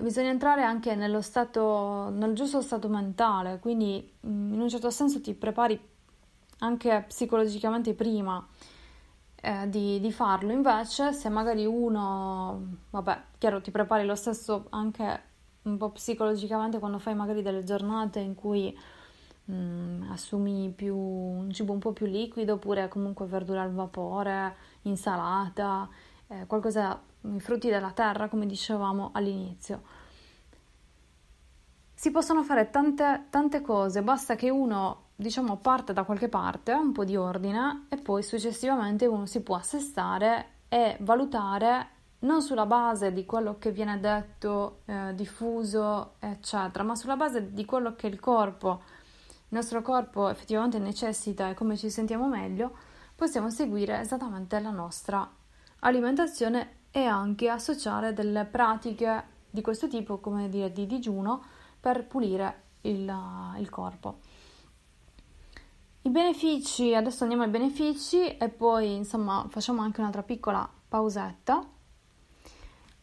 bisogna entrare anche nello stato, nel giusto stato mentale, quindi mm, in un certo senso ti prepari anche psicologicamente prima eh, di, di, farlo. Invece, se magari uno, vabbè, chiaro, ti prepari lo stesso anche un po' psicologicamente quando fai magari delle giornate in cui mh, mm, assumi più, un cibo un po' più liquido oppure comunque verdura al vapore, insalata, eh, qualcosa i frutti della terra, come dicevamo all'inizio. Si possono fare tante, tante cose, basta che uno diciamo parte da qualche parte, un po' di ordine e poi successivamente uno si può assestare e valutare non sulla base di quello che viene detto, eh, diffuso, eccetera, ma sulla base di quello che il corpo, il nostro corpo effettivamente necessita e come ci sentiamo meglio, possiamo seguire esattamente la nostra alimentazione e anche associare delle pratiche di questo tipo, come dire di digiuno, per pulire il, il corpo. I benefici, adesso andiamo ai benefici e poi insomma facciamo anche un'altra piccola pausetta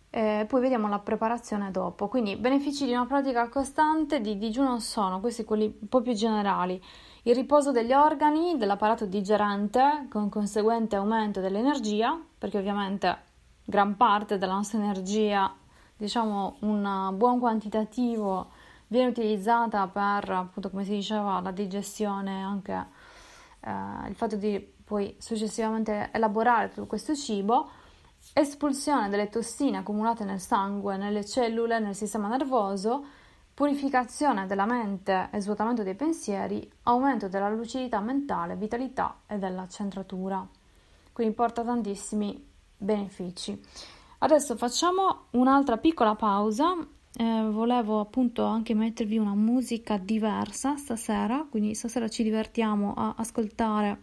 e poi vediamo la preparazione dopo. Quindi i benefici di una pratica costante di digiuno sono questi quelli un po' più generali. Il riposo degli organi, dell'apparato digerente con conseguente aumento dell'energia, perché ovviamente gran parte della nostra energia, diciamo un buon quantitativo, viene utilizzata per, appunto, come si diceva, la digestione, anche eh, il fatto di poi successivamente elaborare tutto questo cibo, espulsione delle tossine accumulate nel sangue, nelle cellule, nel sistema nervoso, purificazione della mente e svuotamento dei pensieri, aumento della lucidità mentale, vitalità e della centratura. Quindi porta tantissimi benefici. Adesso facciamo un'altra piccola pausa. Eh, volevo appunto anche mettervi una musica diversa stasera, quindi stasera ci divertiamo a ascoltare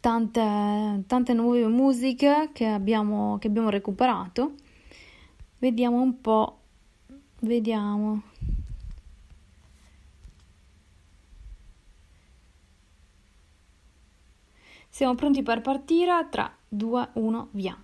tante, tante nuove musiche che abbiamo, che abbiamo recuperato. Vediamo un po', vediamo. Siamo pronti per partire. 3, 2, 1, via.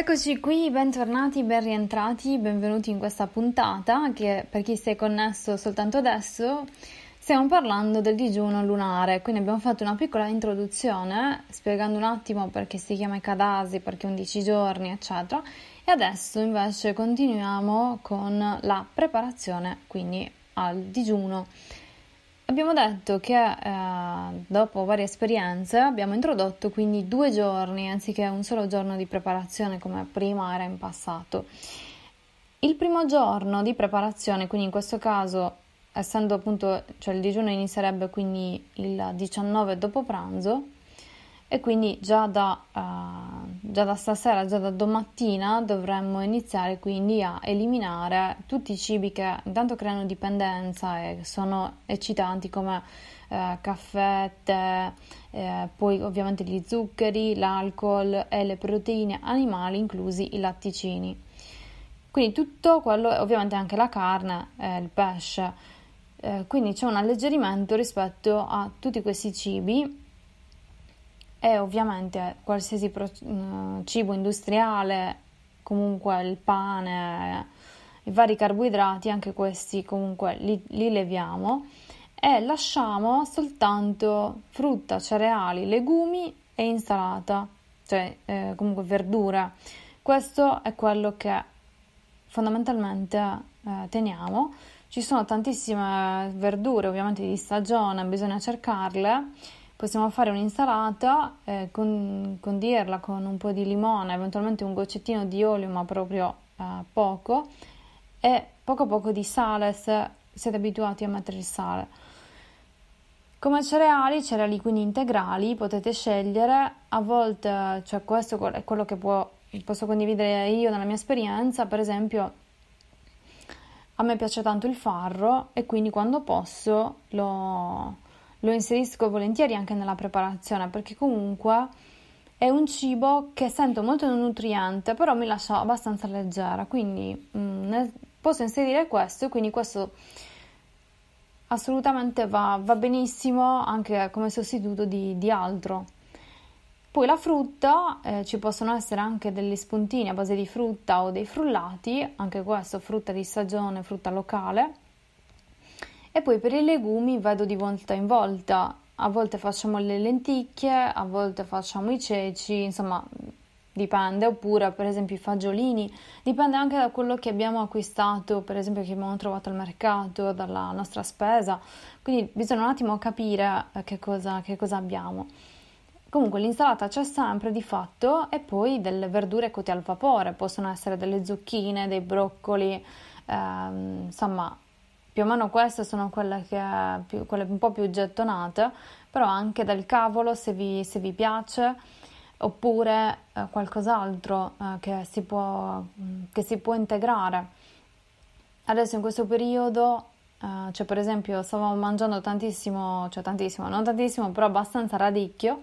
Eccoci qui, bentornati, ben rientrati, benvenuti in questa puntata che per chi si è connesso soltanto adesso stiamo parlando del digiuno lunare, quindi abbiamo fatto una piccola introduzione spiegando un attimo perché si chiama Kadasi, perché 11 giorni eccetera e adesso invece continuiamo con la preparazione quindi al digiuno. Abbiamo detto che eh, dopo varie esperienze abbiamo introdotto quindi due giorni anziché un solo giorno di preparazione come prima era in passato. Il primo giorno di preparazione, quindi in questo caso essendo appunto, cioè il digiuno inizierebbe quindi il 19 dopo pranzo, e quindi già da, uh, già da, stasera, già da domattina dovremmo iniziare quindi a eliminare tutti i cibi che intanto creano dipendenza e sono eccitanti come eh, caffè, tè, eh, poi ovviamente gli zuccheri, l'alcol e le proteine animali, inclusi i latticini. Quindi tutto quello, ovviamente anche la carne eh, il pesce. Eh, quindi c'è un alleggerimento rispetto a tutti questi cibi e ovviamente qualsiasi pro- mm, cibo industriale, comunque il pane, i vari carboidrati, anche questi comunque li, li leviamo e lasciamo soltanto frutta, cereali, legumi e insalata, cioè eh, comunque verdure. Questo è quello che fondamentalmente eh, teniamo. Ci sono tantissime verdure, ovviamente di stagione, bisogna cercarle possiamo fare un'insalata, eh, con, condirla con un po' di limone, eventualmente un goccettino di olio, ma proprio eh, poco, e poco poco di sale se siete abituati a mettere il sale. Come cereali, cereali quindi integrali, potete scegliere, a volte, cioè questo è quello che può, posso condividere io nella mia esperienza, per esempio a me piace tanto il farro e quindi quando posso lo, lo inserisco volentieri anche nella preparazione perché comunque è un cibo che sento molto nutriente, però mi lascia abbastanza leggera, quindi mh, mm, posso inserire questo e quindi questo assolutamente va, va, benissimo anche come sostituto di, di altro. Poi la frutta, eh, ci possono essere anche degli spuntini a base di frutta o dei frullati, anche questo frutta di stagione, frutta locale e poi per i legumi vado di volta in volta, a volte facciamo le lenticchie, a volte facciamo i ceci, insomma dipende, oppure per esempio i fagiolini, dipende anche da quello che abbiamo acquistato, per esempio che abbiamo trovato al mercato, dalla nostra spesa, quindi bisogna un attimo capire eh, che cosa, che cosa abbiamo. Comunque l'insalata c'è sempre di fatto e poi delle verdure cotte al vapore, possono essere delle zucchine, dei broccoli, ehm, insomma più o meno queste sono quelle, più, quelle un po' più gettonate, però anche del cavolo se vi, se vi piace oppure eh, qualcos'altro eh, che, si può, mm, che, si può, integrare. Adesso in questo periodo, eh, cioè per esempio, stavamo mangiando tantissimo, cioè tantissimo, non tantissimo, però abbastanza radicchio,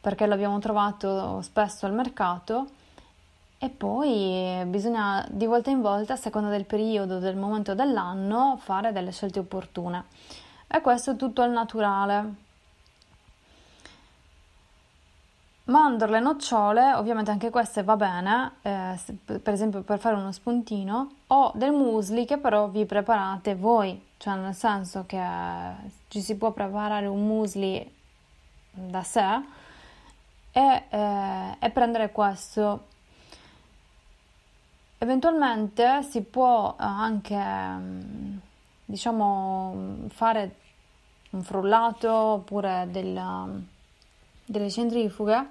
perché l'abbiamo trovato spesso al mercato e poi eh, bisogna di volta in volta, a seconda del periodo, del momento dell'anno, fare delle scelte opportune. E questo è tutto al naturale. Mandorle, nocciole, ovviamente anche queste va bene, eh, per esempio per fare uno spuntino, o del musli che però vi preparate voi, cioè nel senso che ci si può preparare un musli da sé e, eh, e prendere questo Eventualmente si può eh, anche mm, diciamo fare un frullato oppure del, mm, delle centrifughe.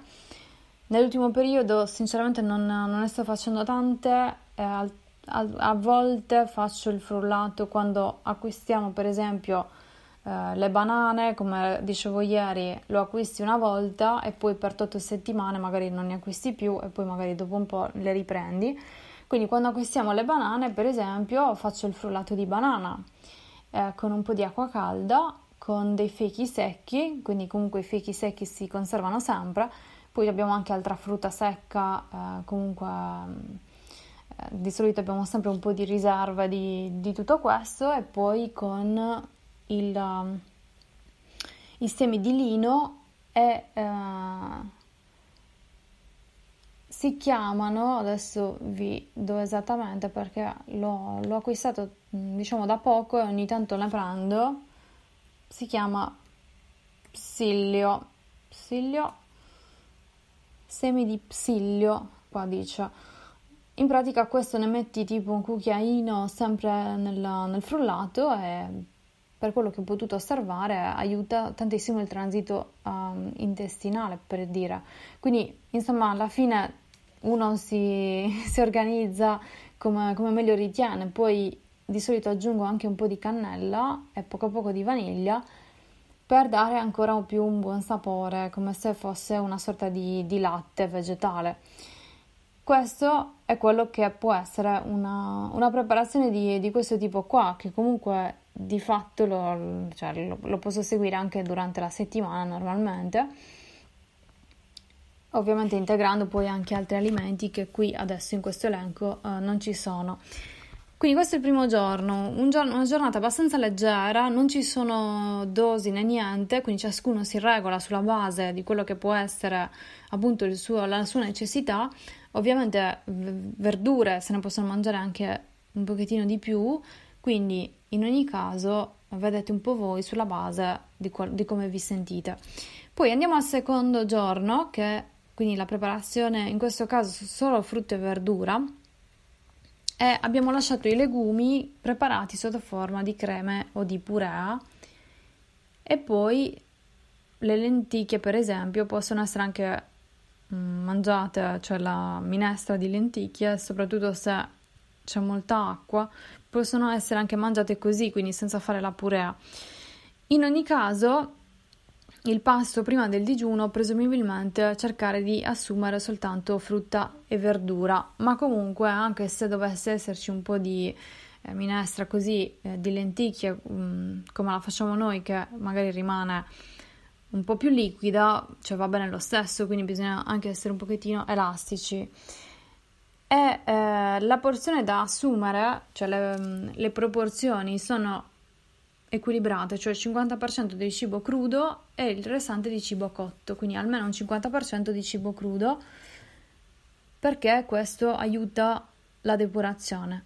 Nell'ultimo periodo sinceramente non, non ne sto facendo tante, eh, a, a, volte faccio il frullato quando acquistiamo per esempio eh, le banane, come dicevo ieri, lo acquisti una volta e poi per 8 settimane magari non ne acquisti più e poi magari dopo un po' le riprendi quindi quando acquistiamo le banane, per esempio, faccio il frullato di banana eh, con un po' di acqua calda, con dei fichi secchi, quindi comunque i fichi secchi si conservano sempre. Poi abbiamo anche altra frutta secca, eh, comunque eh, di solito abbiamo sempre un po' di riserva di, di tutto questo e poi con il, eh, i semi di lino e eh, si chiamano, adesso vi do esattamente perché l'ho, l'ho acquistato mm, diciamo da poco e ogni tanto ne prendo, si chiama psilio, psilio, semi di psilio, qua dice. In pratica questo ne metti tipo un cucchiaino sempre nella, nel frullato e per quello che ho potuto osservare aiuta tantissimo il transito um, intestinale per dire. Quindi insomma alla fine uno si, si organizza come, come meglio ritiene, poi di solito aggiungo anche un po' di cannella e poco a poco di vaniglia per dare ancora più un buon sapore, come se fosse una sorta di, di latte vegetale. Questo è quello che può essere una, una preparazione di, di, questo tipo qua, che comunque di fatto lo, cioè, lo, lo posso seguire anche durante la settimana normalmente ovviamente integrando poi anche altri alimenti che qui adesso in questo elenco eh, non ci sono. Quindi questo è il primo giorno, un giorno, una giornata abbastanza leggera, non ci sono dosi né niente, quindi ciascuno si regola sulla base di quello che può essere appunto suo, la sua necessità. Ovviamente verdure se ne possono mangiare anche un pochettino di più, quindi in ogni caso vedete un po' voi sulla base di, qual- di come vi sentite. Poi andiamo al secondo giorno che quindi la preparazione in questo caso su solo frutta e verdura e abbiamo lasciato i legumi preparati sotto forma di creme o di purea e poi le lenticchie per esempio possono essere anche mm, mangiate, cioè la minestra di lenticchie, soprattutto se c'è molta acqua, possono essere anche mangiate così, quindi senza fare la purea. In ogni caso, il pasto prima del digiuno, presumibilmente cercare di assumere soltanto frutta e verdura, ma comunque anche se dovesse esserci un po' di eh, minestra così eh, di lenticchie um, come la facciamo noi che magari rimane un po' più liquida, cioè va bene lo stesso, quindi bisogna anche essere un pochettino elastici. E eh, la porzione da assumere, cioè le, mm, le proporzioni sono equilibrate, cioè il 50% di cibo crudo e il restante di cibo cotto, quindi almeno un 50% di cibo crudo, perché questo aiuta la depurazione.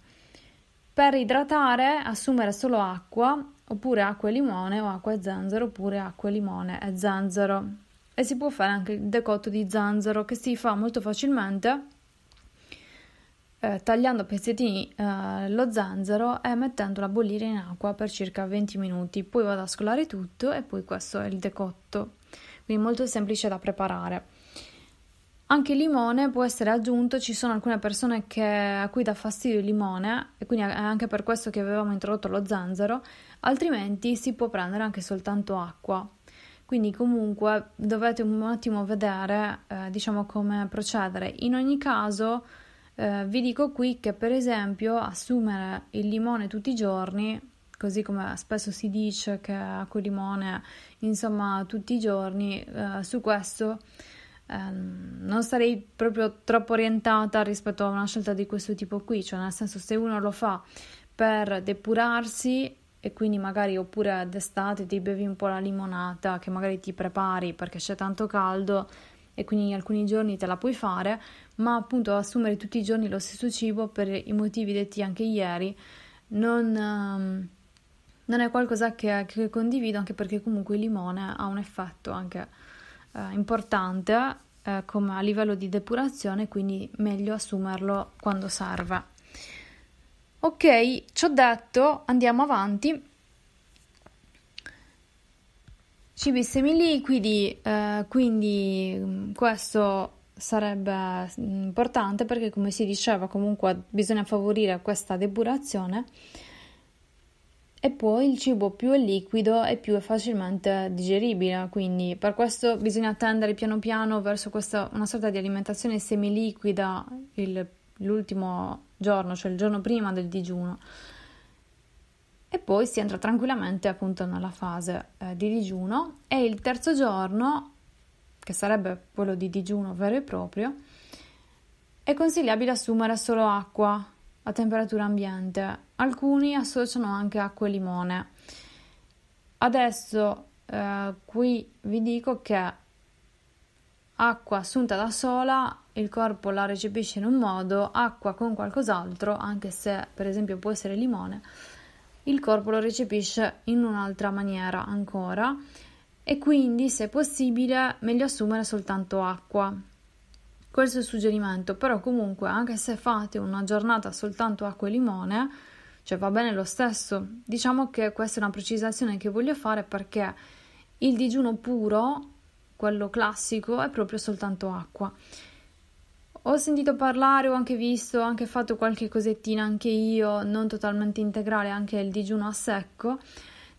Per idratare, assumere solo acqua, oppure acqua e limone, o acqua e zanzaro, oppure acqua e limone e zanzaro. E si può fare anche il decotto di zanzaro che si fa molto facilmente eh, tagliando a pezzettini eh, lo zanzaro e mettendolo a bollire in acqua per circa 20 minuti. Poi vado a scolare tutto e poi questo è il decotto. Quindi molto semplice da preparare. Anche il limone può essere aggiunto, ci sono alcune persone che, a cui dà fastidio il limone e quindi è anche per questo che avevamo introdotto lo zanzaro, altrimenti si può prendere anche soltanto acqua. Quindi comunque dovete un attimo vedere eh, diciamo come procedere. In ogni caso eh, vi dico qui che per esempio assumere il limone tutti i giorni, così come spesso si dice che acqua e limone insomma tutti i giorni, eh, su questo ehm, non sarei proprio troppo orientata rispetto a una scelta di questo tipo qui, cioè nel senso se uno lo fa per depurarsi e quindi magari oppure d'estate ti bevi un po' la limonata che magari ti prepari perché c'è tanto caldo, e quindi in alcuni giorni te la puoi fare, ma appunto assumere tutti i giorni lo stesso cibo per i motivi detti anche ieri non, um, non è qualcosa che, che, condivido, anche perché comunque il limone ha un effetto anche eh, importante eh, come a livello di depurazione, quindi meglio assumerlo quando serve. Ok, ciò detto, andiamo avanti. Cibi semiliquidi, eh, quindi mm, questo sarebbe mm, importante perché come si diceva comunque bisogna favorire questa depurazione e poi il cibo più è liquido e più è facilmente digeribile, quindi per questo bisogna tendere piano piano verso questa, una sorta di alimentazione semiliquida il, l'ultimo giorno, cioè il giorno prima del digiuno e poi si entra tranquillamente appunto nella fase eh, di digiuno e il terzo giorno, che sarebbe quello di digiuno vero e proprio, è consigliabile assumere solo acqua a temperatura ambiente. Alcuni associano anche acqua e limone. Adesso eh, qui vi dico che acqua assunta da sola il corpo la recepisce in un modo, acqua con qualcos'altro, anche se per esempio può essere limone, il corpo lo recepisce in un'altra maniera ancora e quindi se possibile meglio assumere soltanto acqua. Questo è il suggerimento, però comunque anche se fate una giornata soltanto acqua e limone, cioè va bene lo stesso. Diciamo che questa è una precisazione che voglio fare perché il digiuno puro, quello classico, è proprio soltanto acqua ho sentito parlare, ho anche visto, ho anche fatto qualche cosettina anche io, non totalmente integrale, anche il digiuno a secco.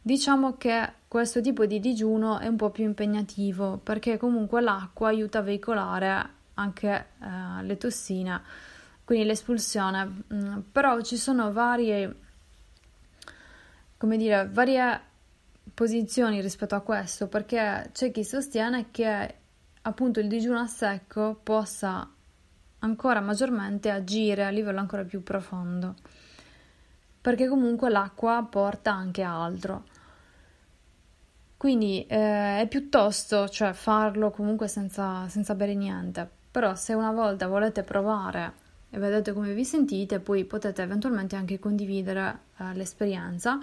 Diciamo che questo tipo di digiuno è un po' più impegnativo perché comunque l'acqua aiuta a veicolare anche eh, le tossine, quindi l'espulsione. Mm, però ci sono varie, come dire, varie posizioni rispetto a questo perché c'è chi sostiene che appunto il digiuno a secco possa ancora maggiormente agire a livello ancora più profondo, perché comunque l'acqua porta anche a altro. Quindi eh, è piuttosto cioè, farlo comunque senza, senza bere niente, però se una volta volete provare e vedete come vi sentite, poi potete eventualmente anche condividere eh, l'esperienza.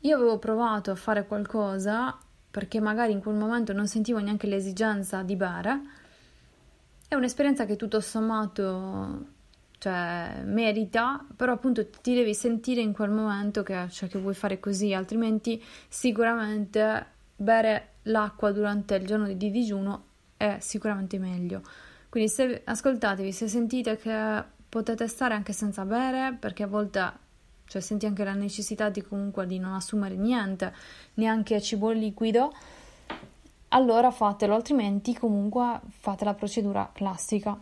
Io avevo provato a fare qualcosa perché magari in quel momento non sentivo neanche l'esigenza di bere è un'esperienza che tutto sommato cioè, merita, però appunto ti devi sentire in quel momento che, cioè, che vuoi fare così, altrimenti sicuramente bere l'acqua durante il giorno di digiuno è sicuramente meglio. Quindi se ascoltatevi, se sentite che potete stare anche senza bere, perché a volte cioè, senti anche la necessità di comunque di non assumere niente, neanche cibo liquido, allora fatelo, altrimenti comunque fate la procedura classica.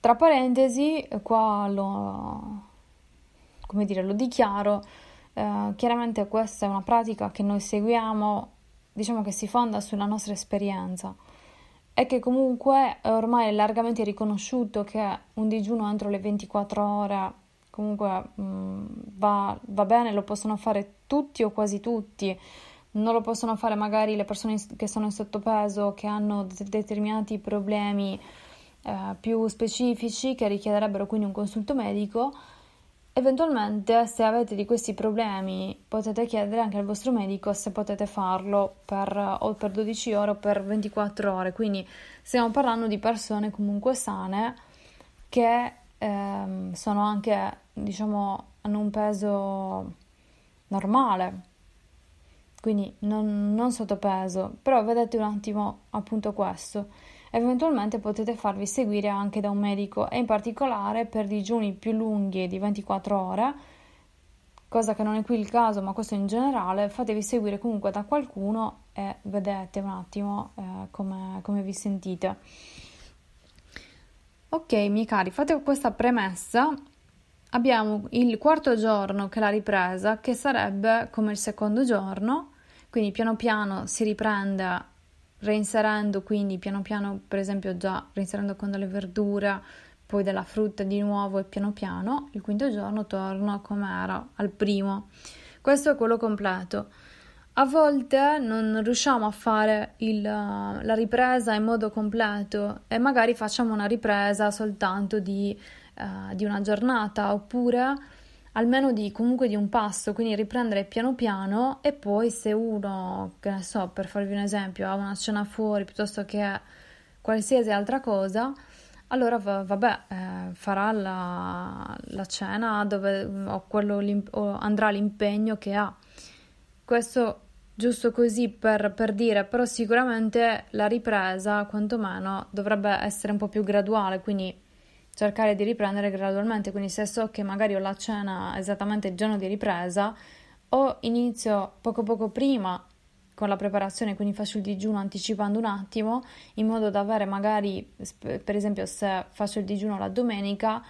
Tra parentesi, qua lo, come dire, lo dichiaro, eh, chiaramente questa è una pratica che noi seguiamo, diciamo che si fonda sulla nostra esperienza e che comunque è ormai largamente riconosciuto che un digiuno entro le 24 ore comunque mh, mm, va, va bene, lo possono fare tutti o quasi tutti, non lo possono fare magari le persone che sono in sottopeso, che hanno de- determinati problemi eh, più specifici che richiederebbero quindi un consulto medico. Eventualmente, se avete di questi problemi, potete chiedere anche al vostro medico se potete farlo per, o per 12 ore o per 24 ore. Quindi stiamo parlando di persone comunque sane che ehm, sono anche, diciamo, hanno un peso normale, quindi non, non sottopeso, però vedete un attimo appunto questo. Eventualmente potete farvi seguire anche da un medico e in particolare per digiuni più lunghi di 24 ore, cosa che non è qui il caso, ma questo in generale, fatevi seguire comunque da qualcuno e vedete un attimo eh, come, come vi sentite. Ok, miei cari, fate questa premessa abbiamo il quarto giorno che è la ripresa, che sarebbe come il secondo giorno, quindi piano piano si riprende reinserendo, quindi piano piano per esempio già reinserendo con delle verdure, poi della frutta di nuovo e piano piano, il quinto giorno torno come era al primo. Questo è quello completo. A volte non riusciamo a fare il, la ripresa in modo completo e magari facciamo una ripresa soltanto di eh, di una giornata oppure almeno di, comunque di un passo, quindi riprendere piano piano e poi se uno, che ne so, per farvi un esempio, ha una cena fuori piuttosto che qualsiasi altra cosa, allora va, vabbè, eh, farà la, la, cena dove o quello, o andrà l'impegno che ha. Questo giusto così per, per dire, però sicuramente la ripresa quantomeno dovrebbe essere un po' più graduale, quindi cercare di riprendere gradualmente, quindi se so che magari ho la cena esattamente il giorno di ripresa o inizio poco poco prima con la preparazione, quindi faccio il digiuno anticipando un attimo, in modo da avere magari, per esempio se faccio il digiuno la domenica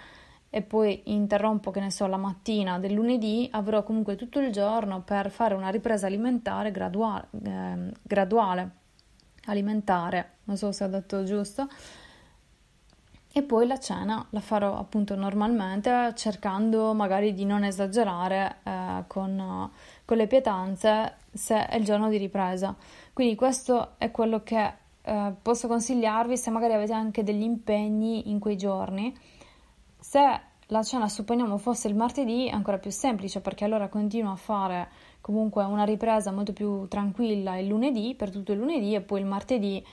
e poi interrompo, che ne so, la mattina del lunedì, avrò comunque tutto il giorno per fare una ripresa alimentare graduale, eh, graduale alimentare, non so se ho detto giusto, e poi la cena la farò appunto normalmente cercando magari di non esagerare eh, con, con, le pietanze se è il giorno di ripresa. Quindi questo è quello che eh, posso consigliarvi se magari avete anche degli impegni in quei giorni. Se la cena supponiamo fosse il martedì è ancora più semplice perché allora continuo a fare comunque una ripresa molto più tranquilla il lunedì per tutto il lunedì e poi il martedì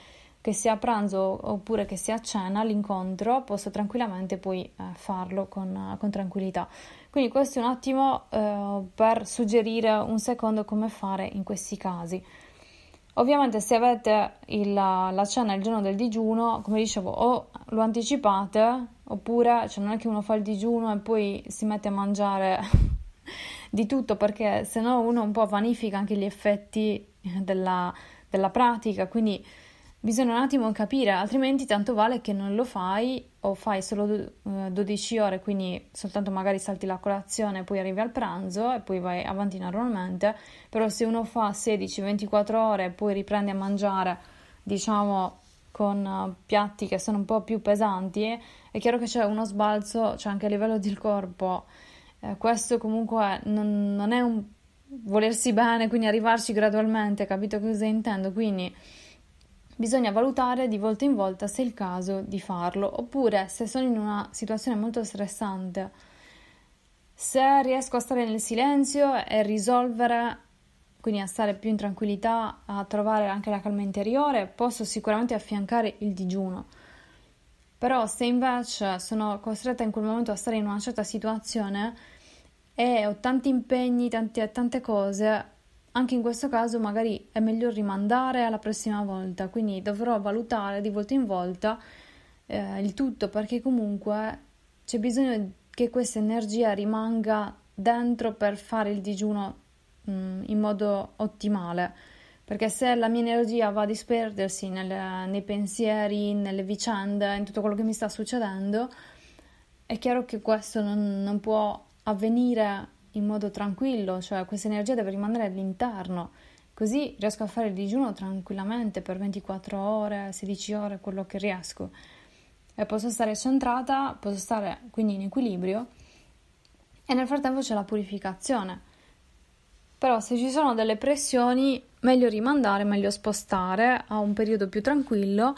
che sia a pranzo oppure che sia a cena l'incontro, posso tranquillamente poi eh, farlo con, eh, con, tranquillità. Quindi questo è un attimo eh, per suggerire un secondo come fare in questi casi. Ovviamente se avete il, la cena il giorno del digiuno, come dicevo, o lo anticipate, oppure cioè non è che uno fa il digiuno e poi si mette a mangiare di tutto, perché sennò uno un po' vanifica anche gli effetti della, della pratica. Quindi bisogna un attimo capire, altrimenti tanto vale che non lo fai o fai solo 12 eh, ore, quindi soltanto magari salti la colazione, poi arrivi al pranzo e poi vai avanti normalmente, però se uno fa 16-24 ore e poi riprende a mangiare, diciamo con eh, piatti che sono un po' più pesanti, è chiaro che c'è uno sbalzo, cioè anche a livello del corpo. Eh, questo comunque non, non è un volersi bene, quindi arrivarci gradualmente, capito cosa intendo? Quindi bisogna valutare di volta in volta se è il caso di farlo, oppure se sono in una situazione molto stressante, se riesco a stare nel silenzio e risolvere, quindi a stare più in tranquillità, a trovare anche la calma interiore, posso sicuramente affiancare il digiuno. Però se invece sono costretta in quel momento a stare in una certa situazione e ho tanti impegni, tante, tante cose, anche in questo caso magari è meglio rimandare alla prossima volta, quindi dovrò valutare di volta in volta eh, il tutto perché comunque c'è bisogno che questa energia rimanga dentro per fare il digiuno mh, mm, in modo ottimale. Perché se la mia energia va a disperdersi nel, nei pensieri, nelle vicende, in tutto quello che mi sta succedendo, è chiaro che questo non, non può avvenire in modo tranquillo, cioè questa energia deve rimanere all'interno, così riesco a fare il digiuno tranquillamente per 24 ore, 16 ore, quello che riesco. E posso stare centrata, posso stare quindi in equilibrio e nel frattempo c'è la purificazione. Però se ci sono delle pressioni, meglio rimandare, meglio spostare a un periodo più tranquillo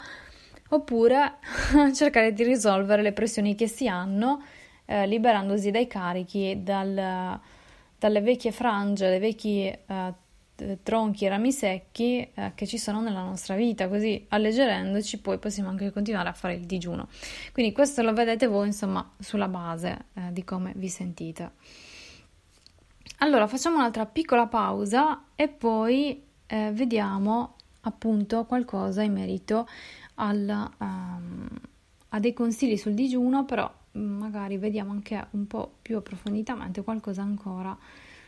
oppure cercare di risolvere le pressioni che si hanno eh, liberandosi dai carichi dal, dalle vecchie frange, dai vecchi eh, tronchi, rami secchi eh, che ci sono nella nostra vita, così alleggerendoci poi possiamo anche continuare a fare il digiuno. Quindi questo lo vedete voi insomma sulla base eh, di come vi sentite. Allora facciamo un'altra piccola pausa e poi eh, vediamo appunto qualcosa in merito al, um, ha dei consigli sul digiuno, però mm, magari vediamo anche un po' più approfonditamente qualcosa ancora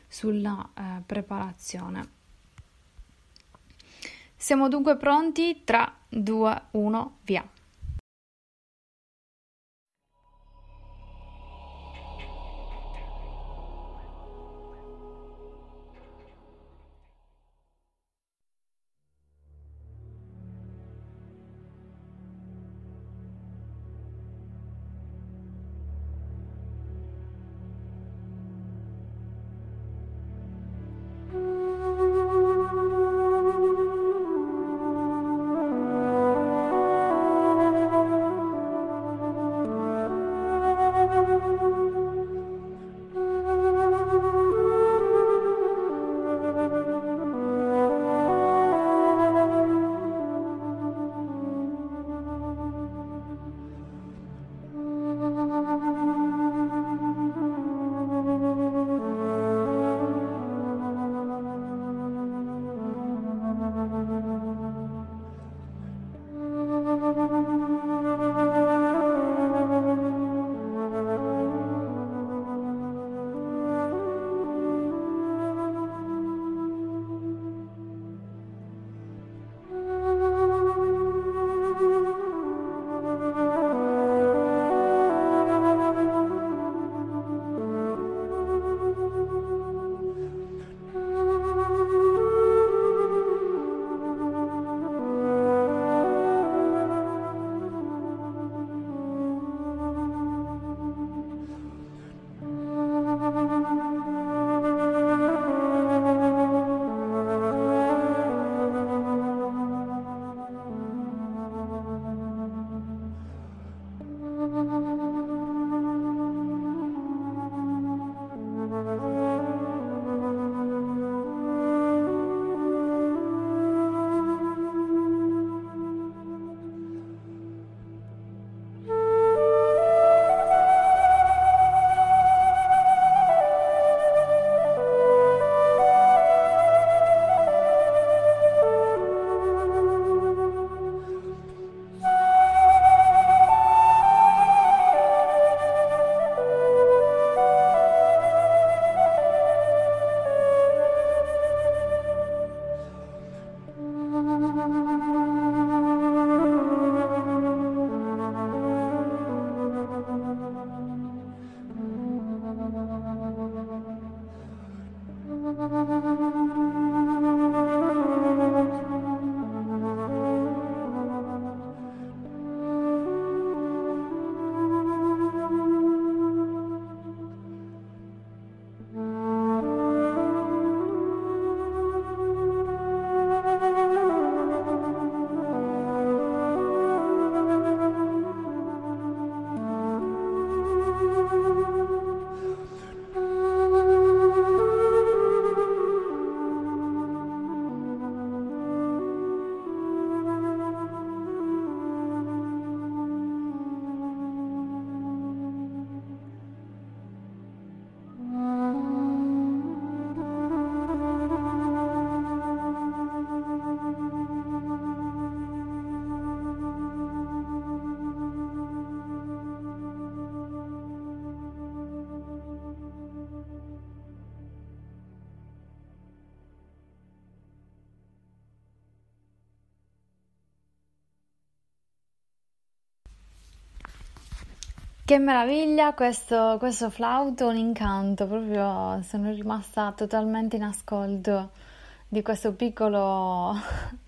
sulla eh, preparazione. Siamo dunque pronti? 3, 2, 1, via! Che meraviglia questo, questo flauto, un incanto, proprio sono rimasta totalmente in ascolto di questo piccolo,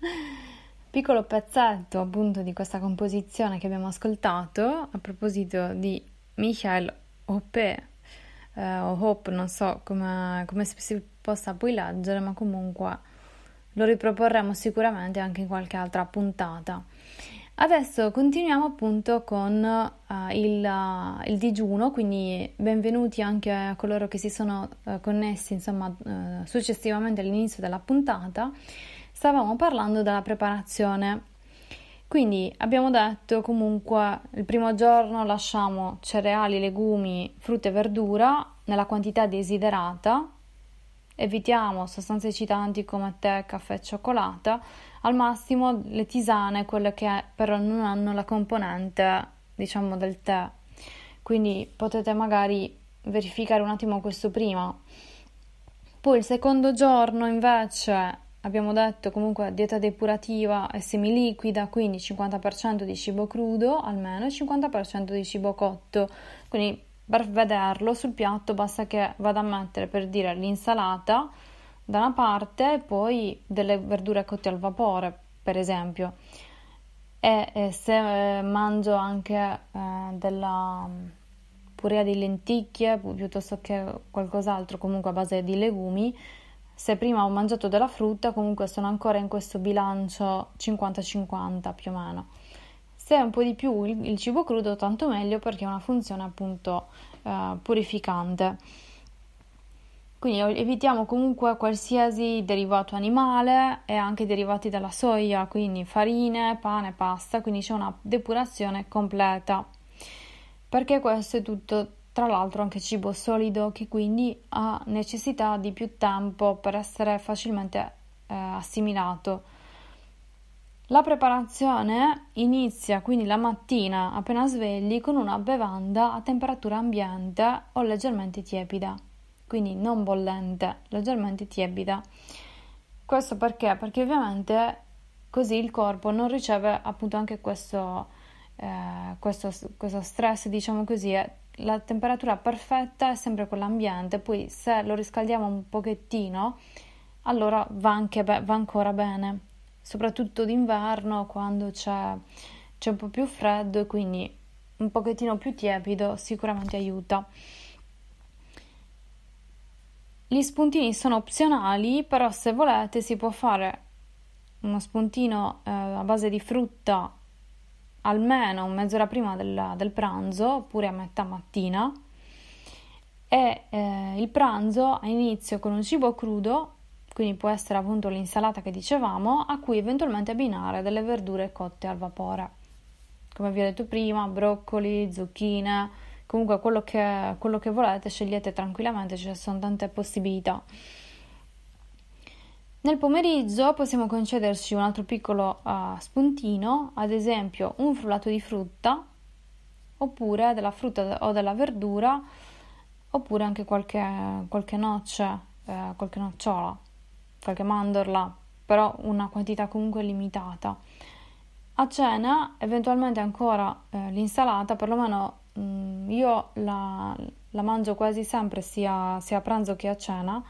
piccolo pezzetto appunto di questa composizione che abbiamo ascoltato a proposito di Michael Hoppe eh, o Hope, non so come, come si possa poi leggere, ma comunque lo riproporremo sicuramente anche in qualche altra puntata. Adesso continuiamo appunto con uh, il, uh, il, digiuno, quindi benvenuti anche a coloro che si sono uh, connessi insomma, successivamente all'inizio della puntata. Stavamo parlando della preparazione. Quindi abbiamo detto comunque il primo giorno lasciamo cereali, legumi, frutta e verdura nella quantità desiderata Evitiamo sostanze eccitanti come tè, caffè e cioccolata, al massimo le tisane, quelle che però non hanno la componente, diciamo, del tè. Quindi potete magari verificare un attimo questo prima. Poi il secondo giorno invece abbiamo detto comunque dieta depurativa e semiliquida, quindi 50% di cibo crudo almeno e 50% di cibo cotto, quindi per vederlo sul piatto basta che vado a mettere per dire l'insalata da una parte e poi delle verdure cotte al vapore, per esempio. E, e se eh, mangio anche eh, della mm, purea di lenticchie piuttosto che qualcos'altro, comunque a base di legumi, se prima ho mangiato della frutta, comunque sono ancora in questo bilancio 50-50 più o meno. Se è un po' di più il, il cibo crudo, tanto meglio perché ha una funzione appunto eh, purificante. Quindi evitiamo comunque qualsiasi derivato animale e anche derivati dalla soia, quindi farine, pane, pasta, quindi c'è una depurazione completa. Perché questo è tutto, tra l'altro anche cibo solido che quindi ha necessità di più tempo per essere facilmente eh, assimilato la preparazione inizia quindi la mattina appena svegli con una bevanda a temperatura ambiente o leggermente tiepida, quindi non bollente, leggermente tiepida. Questo perché? Perché ovviamente così il corpo non riceve appunto anche questo, eh, questo, questo stress, diciamo così, la temperatura perfetta è sempre quell'ambiente, poi se lo riscaldiamo un pochettino allora va, anche be- va ancora bene soprattutto d'inverno quando c'è, c'è un po' più freddo e quindi un pochettino più tiepido sicuramente aiuta. Gli spuntini sono opzionali, però se volete si può fare uno spuntino eh, a base di frutta almeno mezz'ora prima del, del pranzo oppure a metà mattina e eh, il pranzo ha inizio con un cibo crudo quindi può essere appunto l'insalata che dicevamo, a cui eventualmente abbinare delle verdure cotte al vapore. Come vi ho detto prima, broccoli, zucchine, comunque quello che, quello che volete scegliete tranquillamente, ci sono tante possibilità. Nel pomeriggio possiamo concederci un altro piccolo uh, spuntino, ad esempio un frullato di frutta, oppure della frutta o della verdura, oppure anche qualche, qualche noce, eh, qualche nocciola qualche mandorla, però una quantità comunque limitata. A cena, eventualmente ancora eh, l'insalata, perlomeno mh, mm, io la, la, mangio quasi sempre sia, sia a pranzo che a cena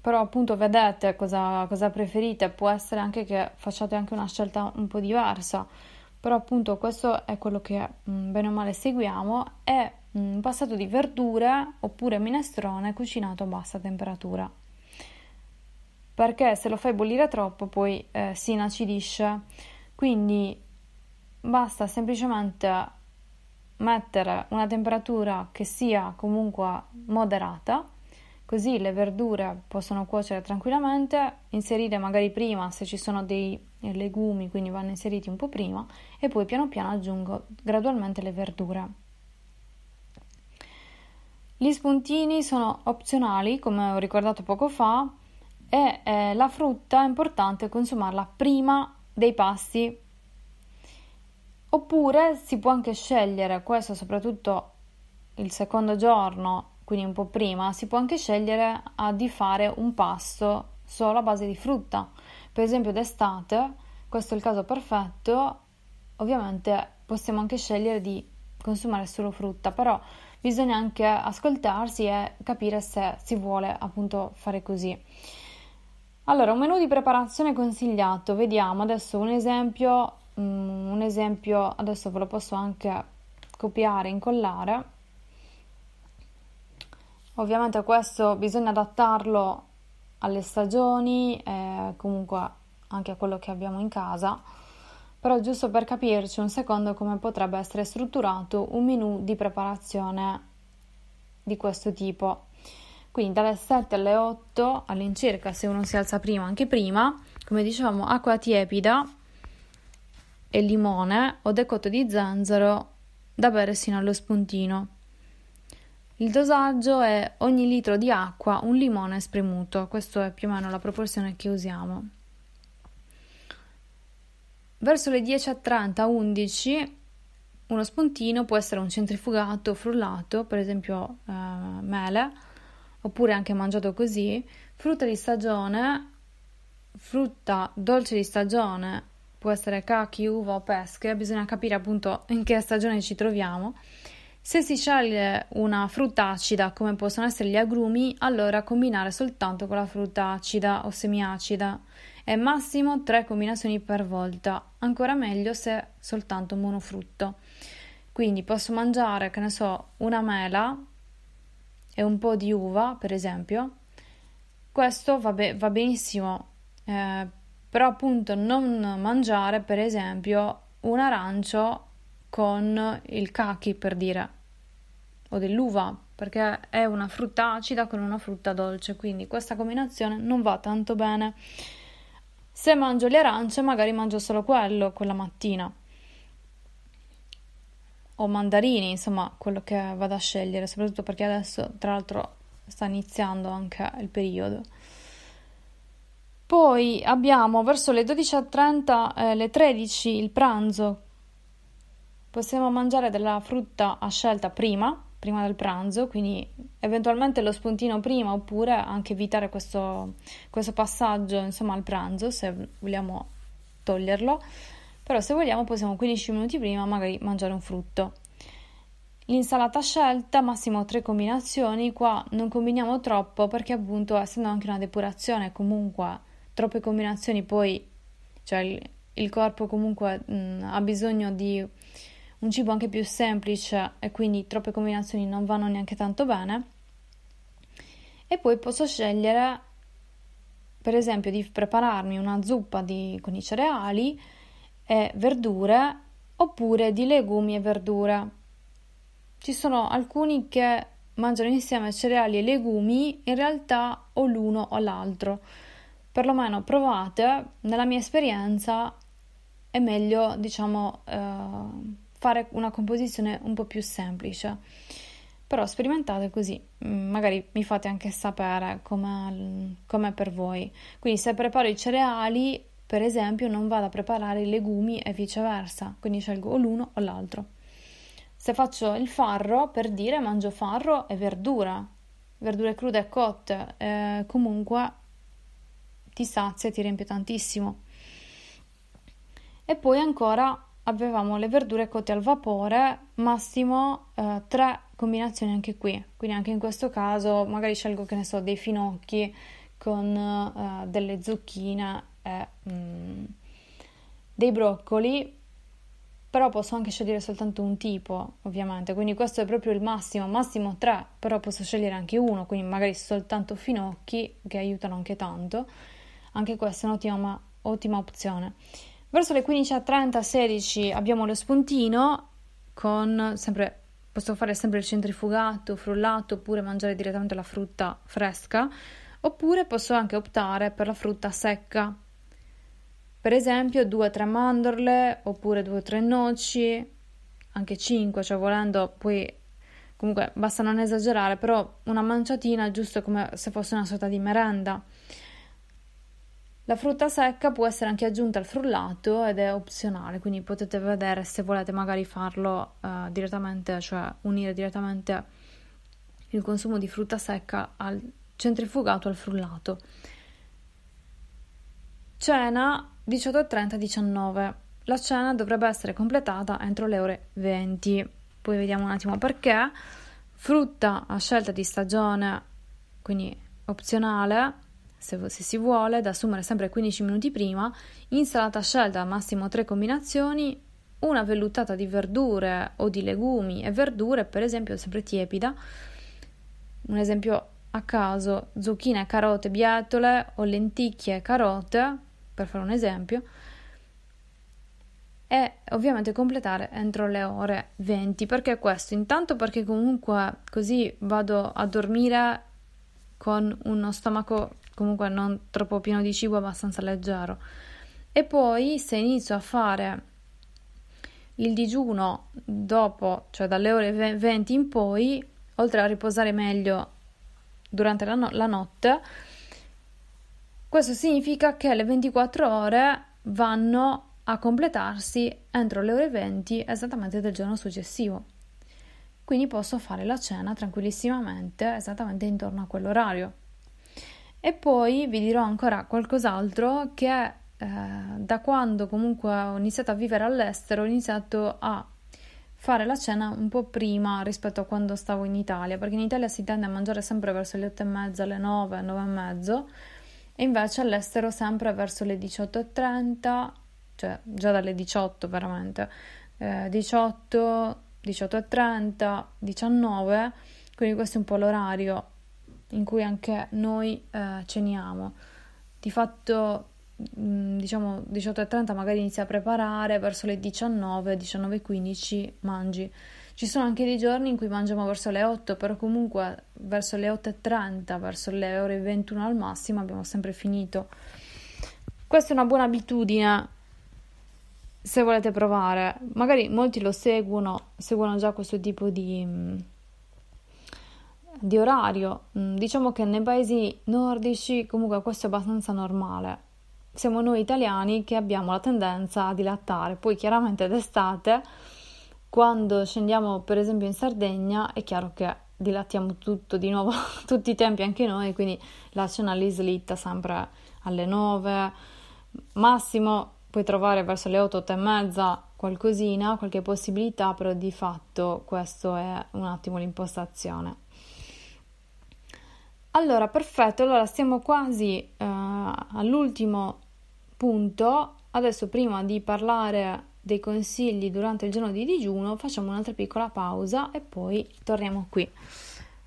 però appunto vedete cosa, cosa, preferite, può essere anche che facciate anche una scelta un po' diversa, però appunto questo è quello che mm, bene o male seguiamo e un mm, passato di verdure oppure minestrone cucinato a bassa temperatura. Perché se lo fai bollire troppo poi eh, si inacidisce. Quindi basta semplicemente mettere una temperatura che sia comunque moderata, così le verdure possono cuocere tranquillamente, inserire magari prima se ci sono dei legumi, quindi vanno inseriti un po' prima e poi piano piano aggiungo gradualmente le verdure. Gli spuntini sono opzionali, come ho ricordato poco fa, e eh, la frutta è importante consumarla prima dei pasti. Oppure si può anche scegliere, questo soprattutto il secondo giorno, quindi un po' prima, si può anche scegliere a, ah, di fare un pasto solo a base di frutta. Per esempio d'estate, questo è il caso perfetto, ovviamente possiamo anche scegliere di consumare solo frutta, però bisogna anche ascoltarsi e capire se si vuole appunto fare così. Allora, un menu di preparazione consigliato, vediamo adesso un esempio, mm, un esempio adesso ve lo posso anche copiare, incollare. Ovviamente questo bisogna adattarlo alle stagioni, eh, comunque anche a quello che abbiamo in casa però giusto per capirci un secondo come potrebbe essere strutturato un menu di preparazione di questo tipo. Quindi dalle 7 alle 8 all'incirca, se uno si alza prima, anche prima, come dicevamo, acqua tiepida e limone o decotto di zanzaro da bere sino allo spuntino. Il dosaggio è ogni litro di acqua un limone spremuto, questa è più o meno la proporzione che usiamo. Verso le 10.30-11 uno spuntino può essere un centrifugato frullato, per esempio eh, mele, oppure anche mangiato così, frutta di stagione, frutta dolce di stagione, può essere cachi, uva o pesche, bisogna capire appunto in che stagione ci troviamo. Se si sceglie una frutta acida, come possono essere gli agrumi, allora combinare soltanto con la frutta acida o semiacida e massimo 3 combinazioni per volta, ancora meglio se soltanto monofrutto. Quindi posso mangiare, che ne so, una mela e un po' di uva, per esempio. Questo va, be- va benissimo, eh, però appunto non mangiare, per esempio, un arancio con il kaki, per dire, o dell'uva, perché è una frutta acida con una frutta dolce, quindi questa combinazione non va tanto bene. Se mangio le arance, magari mangio solo quello quella mattina. O mandarini, insomma, quello che vado a scegliere, soprattutto perché adesso, tra l'altro, sta iniziando anche il periodo. Poi abbiamo verso le 12.30, eh, le 13 il pranzo. Possiamo mangiare della frutta a scelta prima, prima del pranzo, quindi eventualmente lo spuntino prima oppure anche evitare questo, questo passaggio insomma al pranzo se vogliamo toglierlo, però se vogliamo possiamo 15 minuti prima magari mangiare un frutto. L'insalata scelta, massimo tre combinazioni, qua non combiniamo troppo perché appunto essendo anche una depurazione comunque troppe combinazioni poi, cioè il, il corpo comunque mh, ha bisogno di un cibo anche più semplice e quindi troppe combinazioni non vanno neanche tanto bene. E poi posso scegliere, per esempio, di prepararmi una zuppa di, con i cereali e verdure oppure di legumi e verdure. Ci sono alcuni che mangiano insieme cereali e legumi, in realtà o l'uno o l'altro. Perlomeno provate, nella mia esperienza è meglio, diciamo, eh, fare una composizione un po' più semplice. Però sperimentate così, mm, magari mi fate anche sapere come è per voi. Quindi se preparo i cereali, per esempio, non vado a preparare i legumi e viceversa, quindi scelgo o l'uno o l'altro. Se faccio il farro, per dire, mangio farro e verdura, verdure crude e cotte, eh, comunque ti sazia e ti riempie tantissimo. E poi ancora avevamo le verdure cotte al vapore, massimo eh, tre combinazioni anche qui. Quindi anche in questo caso magari scelgo che ne so dei finocchi con eh, delle zucchine e mm, dei broccoli, però posso anche scegliere soltanto un tipo, ovviamente. Quindi questo è proprio il massimo, massimo tre, però posso scegliere anche uno, quindi magari soltanto finocchi che aiutano anche tanto. Anche questa è un'ottima, ottima opzione. Verso le 15.30, 16 abbiamo lo spuntino con sempre posso fare sempre il centrifugato, frullato oppure mangiare direttamente la frutta fresca oppure posso anche optare per la frutta secca. Per esempio 2-3 mandorle oppure 2-3 noci, anche 5, cioè volendo poi comunque basta non esagerare, però una manciatina giusto come se fosse una sorta di merenda. La frutta secca può essere anche aggiunta al frullato ed è opzionale, quindi potete vedere se volete magari farlo eh, direttamente, cioè unire direttamente il consumo di frutta secca al centrifugato al frullato. Cena 18.30-19. La cena dovrebbe essere completata entro le ore 20. Poi vediamo un attimo perché. Frutta a scelta di stagione, quindi opzionale, se, se, si vuole, da assumere sempre 15 minuti prima, insalata scelta, massimo 3 combinazioni, una vellutata di verdure o di legumi e verdure, per esempio sempre tiepida, un esempio a caso, zucchine, carote, bietole o lenticchie, carote, per fare un esempio, e ovviamente completare entro le ore 20 perché questo intanto perché comunque così vado a dormire con uno stomaco comunque non troppo pieno di cibo, abbastanza leggero. E poi se inizio a fare il digiuno dopo, cioè dalle ore 20 in poi, oltre a riposare meglio durante la, no- la notte, questo significa che le 24 ore vanno a completarsi entro le ore 20 esattamente del giorno successivo. Quindi posso fare la cena tranquillissimamente esattamente intorno a quell'orario. E poi vi dirò ancora qualcos'altro che eh, da quando comunque ho iniziato a vivere all'estero ho iniziato a fare la cena un po' prima rispetto a quando stavo in Italia, perché in Italia si tende a mangiare sempre verso le 8 e mezza, le 9, 9 e mezzo, e invece all'estero sempre verso le 18 e 30, cioè già dalle 18 veramente, eh, 18, e 30, 19, quindi questo è un po' l'orario in cui anche noi eh, ceniamo. Di fatto, mh, mm, diciamo 18.30 magari inizi a preparare, verso le 19, 19.15 mangi. Ci sono anche dei giorni in cui mangiamo verso le 8, però comunque verso le 8.30, verso le ore 21 al massimo abbiamo sempre finito. Questa è una buona abitudine se volete provare. Magari molti lo seguono, seguono già questo tipo di mm, di orario, mm, diciamo che nei paesi nordici comunque questo è abbastanza normale. Siamo noi italiani che abbiamo la tendenza a dilattare, poi chiaramente d'estate, quando scendiamo per esempio in Sardegna, è chiaro che dilattiamo tutto di nuovo, tutti i tempi anche noi, quindi la cena lì slitta sempre alle 9, massimo puoi trovare verso le 8, 8 e mezza qualcosina, qualche possibilità, però di fatto questo è un attimo l'impostazione. Allora, perfetto, allora siamo quasi uh, all'ultimo punto. Adesso prima di parlare dei consigli durante il giorno di digiuno, facciamo un'altra piccola pausa e poi torniamo qui.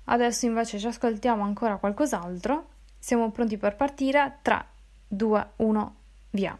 Adesso invece ci ascoltiamo ancora qualcos'altro. Siamo pronti per partire. 3, 2, 1, via.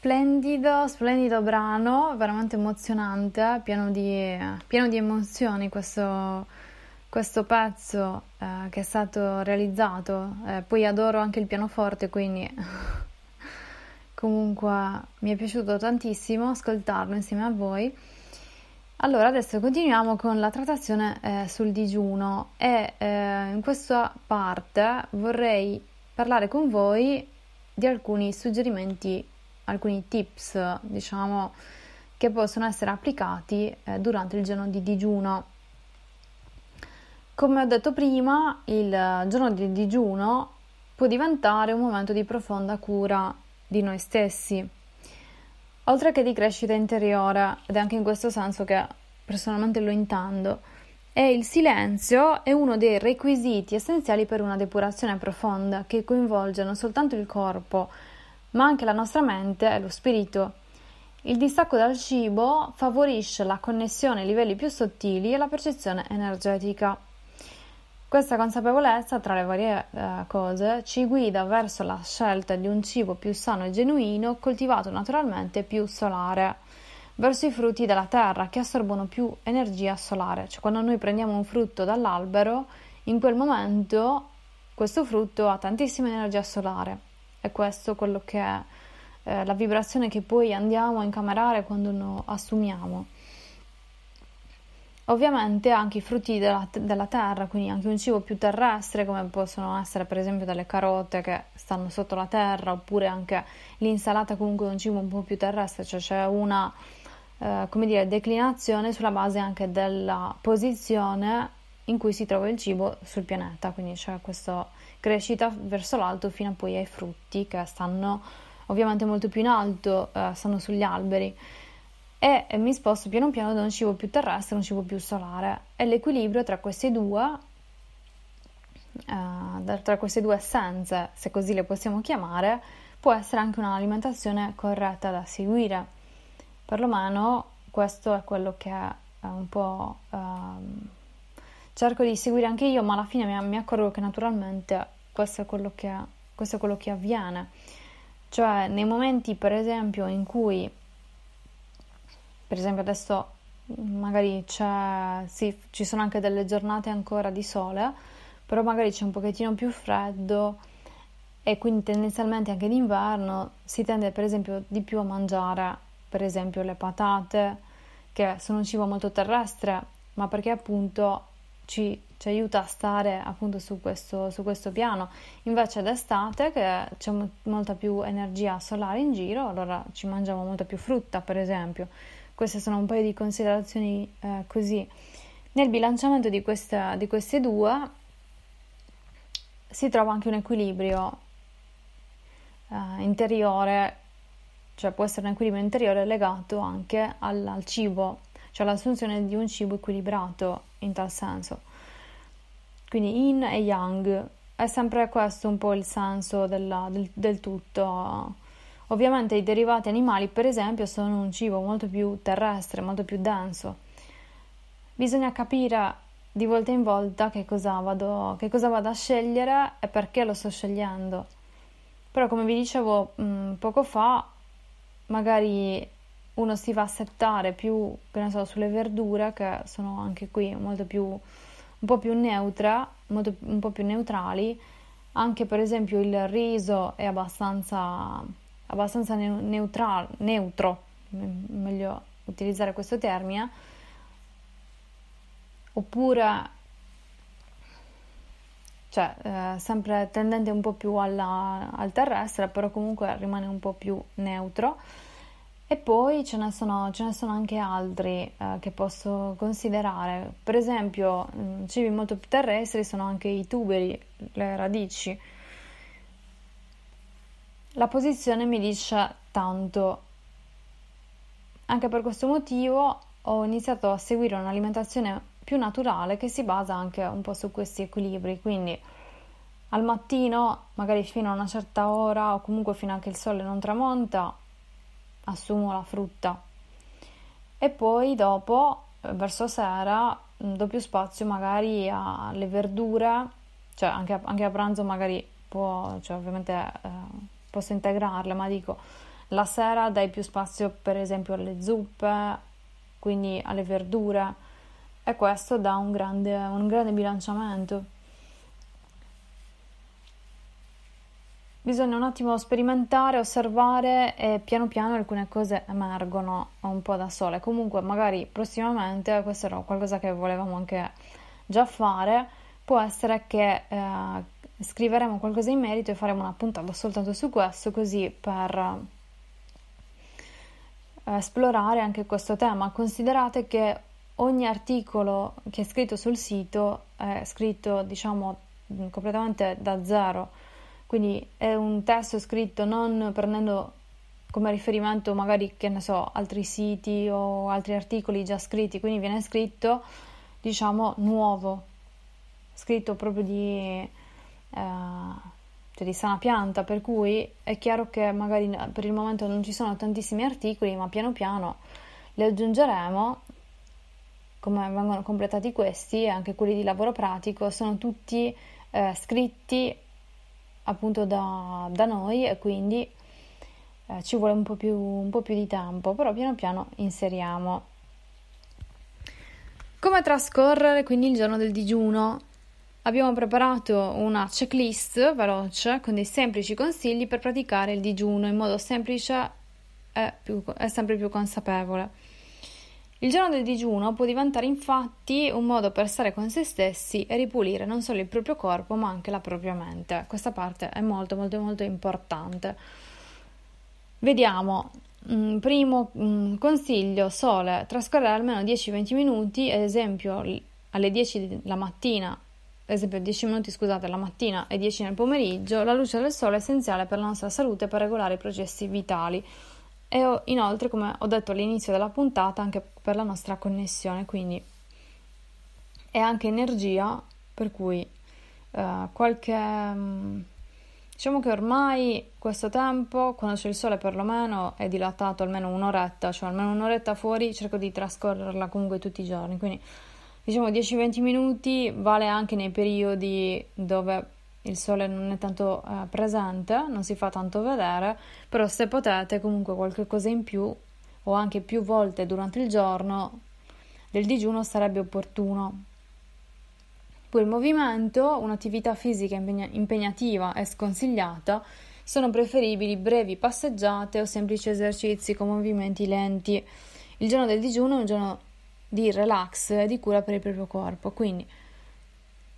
Splendido, splendido brano, veramente emozionante, eh, pieno di, pieno di emozioni questo, questo pezzo eh, che è stato realizzato. Eh, poi adoro anche il pianoforte, quindi comunque mi è piaciuto tantissimo ascoltarlo insieme a voi. Allora, adesso continuiamo con la trattazione eh, sul digiuno e eh, in questa parte vorrei parlare con voi di alcuni suggerimenti alcuni tips, diciamo, che possono essere applicati eh, durante il giorno di digiuno. Come ho detto prima, il giorno di digiuno può diventare un momento di profonda cura di noi stessi, oltre che di crescita interiore, ed è anche in questo senso che personalmente lo intendo. E il silenzio è uno dei requisiti essenziali per una depurazione profonda che coinvolge non soltanto il corpo, ma anche la nostra mente e lo spirito. Il distacco dal cibo favorisce la connessione ai livelli più sottili e la percezione energetica. Questa consapevolezza, tra le varie eh, cose, ci guida verso la scelta di un cibo più sano e genuino, coltivato naturalmente più solare, verso i frutti della terra che assorbono più energia solare. Cioè quando noi prendiamo un frutto dall'albero, in quel momento questo frutto ha tantissima energia solare è questo quello che è eh, la vibrazione che poi andiamo a incamerare quando lo assumiamo. Ovviamente anche i frutti della, della, terra, quindi anche un cibo più terrestre, come possono essere per esempio delle carote che stanno sotto la terra, oppure anche l'insalata comunque è un cibo un po' più terrestre, cioè c'è una eh, come dire, declinazione sulla base anche della posizione in cui si trova il cibo sul pianeta, quindi c'è questo crescita verso l'alto fino poi ai frutti che stanno ovviamente molto più in alto, eh, stanno sugli alberi e mi sposto piano piano da un cibo più terrestre a un cibo più solare e l'equilibrio tra queste due eh, tra queste due essenze, se così le possiamo chiamare, può essere anche un'alimentazione corretta da seguire. Perlomeno questo è quello che è un po' ehm, cerco di seguire anche io, ma alla fine mi, mi accorgo che naturalmente questo è quello che, questo è quello che avviene. Cioè, nei momenti, per esempio, in cui, per esempio, adesso magari sì, ci sono anche delle giornate ancora di sole, però magari c'è un pochettino più freddo e quindi tendenzialmente anche d'inverno si tende, per esempio, di più a mangiare, per esempio, le patate, che sono un cibo molto terrestre, ma perché appunto ci, ci aiuta a stare appunto su questo, su questo, piano. Invece d'estate, che c'è mo- molta più energia solare in giro, allora ci mangiamo molta più frutta, per esempio. Queste sono un paio di considerazioni eh, così. Nel bilanciamento di, questa, di queste due si trova anche un equilibrio eh, interiore, cioè può essere un equilibrio interiore legato anche al, al cibo, cioè all'assunzione di un cibo equilibrato, in tal senso. Quindi yin e yang è sempre questo un po' il senso della, del, del tutto. Ovviamente i derivati animali, per esempio, sono un cibo molto più terrestre, molto più denso. Bisogna capire di volta in volta che cosa vado, che cosa vado a scegliere e perché lo sto scegliendo. Però, come vi dicevo mh, mm, poco fa, magari uno si va a settare più, che ne so, sulle verdure, che sono anche qui molto più, un po' più neutra, molto, un po' più neutrali, anche per esempio il riso è abbastanza, abbastanza neutra, neutro, meglio utilizzare questo termine, oppure cioè eh, sempre tendente un po' più alla, al terrestre, però comunque rimane un po' più neutro e poi ce ne sono, ce ne sono anche altri eh, che posso considerare, per esempio mh, mm, cibi molto più terrestri sono anche i tuberi, le radici. La posizione mi dice tanto, anche per questo motivo ho iniziato a seguire un'alimentazione più naturale che si basa anche un po' su questi equilibri, quindi al mattino, magari fino a una certa ora o comunque fino a che il sole non tramonta, assumo la frutta e poi dopo eh, verso sera do più spazio magari alle verdure, cioè anche a, anche a pranzo magari può, cioè ovviamente eh, posso integrarle, ma dico la sera dai più spazio per esempio alle zuppe, quindi alle verdure e questo dà un grande, un grande bilanciamento. bisogna un attimo sperimentare, osservare e piano piano alcune cose emergono un po' da sole. Comunque, magari prossimamente, questo era qualcosa che volevamo anche già fare, può essere che eh, scriveremo qualcosa in merito e faremo una puntata soltanto su questo, così per eh, esplorare anche questo tema. Considerate che ogni articolo che è scritto sul sito è scritto, diciamo, completamente da zero quindi è un testo scritto non prendendo come riferimento magari, che ne so, altri siti o altri articoli già scritti, quindi viene scritto, diciamo, nuovo, scritto proprio di, eh, cioè di sana pianta, per cui è chiaro che magari per il momento non ci sono tantissimi articoli, ma piano piano li aggiungeremo, come vengono completati questi e anche quelli di lavoro pratico, sono tutti eh, scritti appunto da, da noi e quindi eh, ci vuole un po, più, un po' più di tempo, però piano piano inseriamo. Come trascorrere quindi il giorno del digiuno? Abbiamo preparato una checklist veloce con dei semplici consigli per praticare il digiuno in modo semplice e, più, e sempre più consapevole. Il giorno del digiuno può diventare infatti un modo per stare con se stessi e ripulire non solo il proprio corpo ma anche la propria mente. Questa parte è molto molto molto importante. Vediamo, mm, primo mm, consiglio, sole, trascorrere almeno 10-20 minuti, ad esempio alle 10 la mattina, ad esempio 10 minuti scusate la mattina e 10 nel pomeriggio, la luce del sole è essenziale per la nostra salute e per regolare i processi vitali e ho, inoltre, come ho detto all'inizio della puntata, anche per la nostra connessione, quindi è anche energia, per cui eh, qualche... Mm, diciamo che ormai questo tempo, quando c'è il sole perlomeno, è dilatato almeno un'oretta, cioè almeno un'oretta fuori cerco di trascorrerla comunque tutti i giorni, quindi diciamo 10-20 minuti vale anche nei periodi dove il sole non è tanto eh, presente, non si fa tanto vedere, però se potete comunque qualche cosa in più o anche più volte durante il giorno del digiuno sarebbe opportuno. Poi il movimento, un'attività fisica impegna- impegnativa è sconsigliata, sono preferibili brevi passeggiate o semplici esercizi con movimenti lenti. Il giorno del digiuno è un giorno di relax e di cura per il proprio corpo, quindi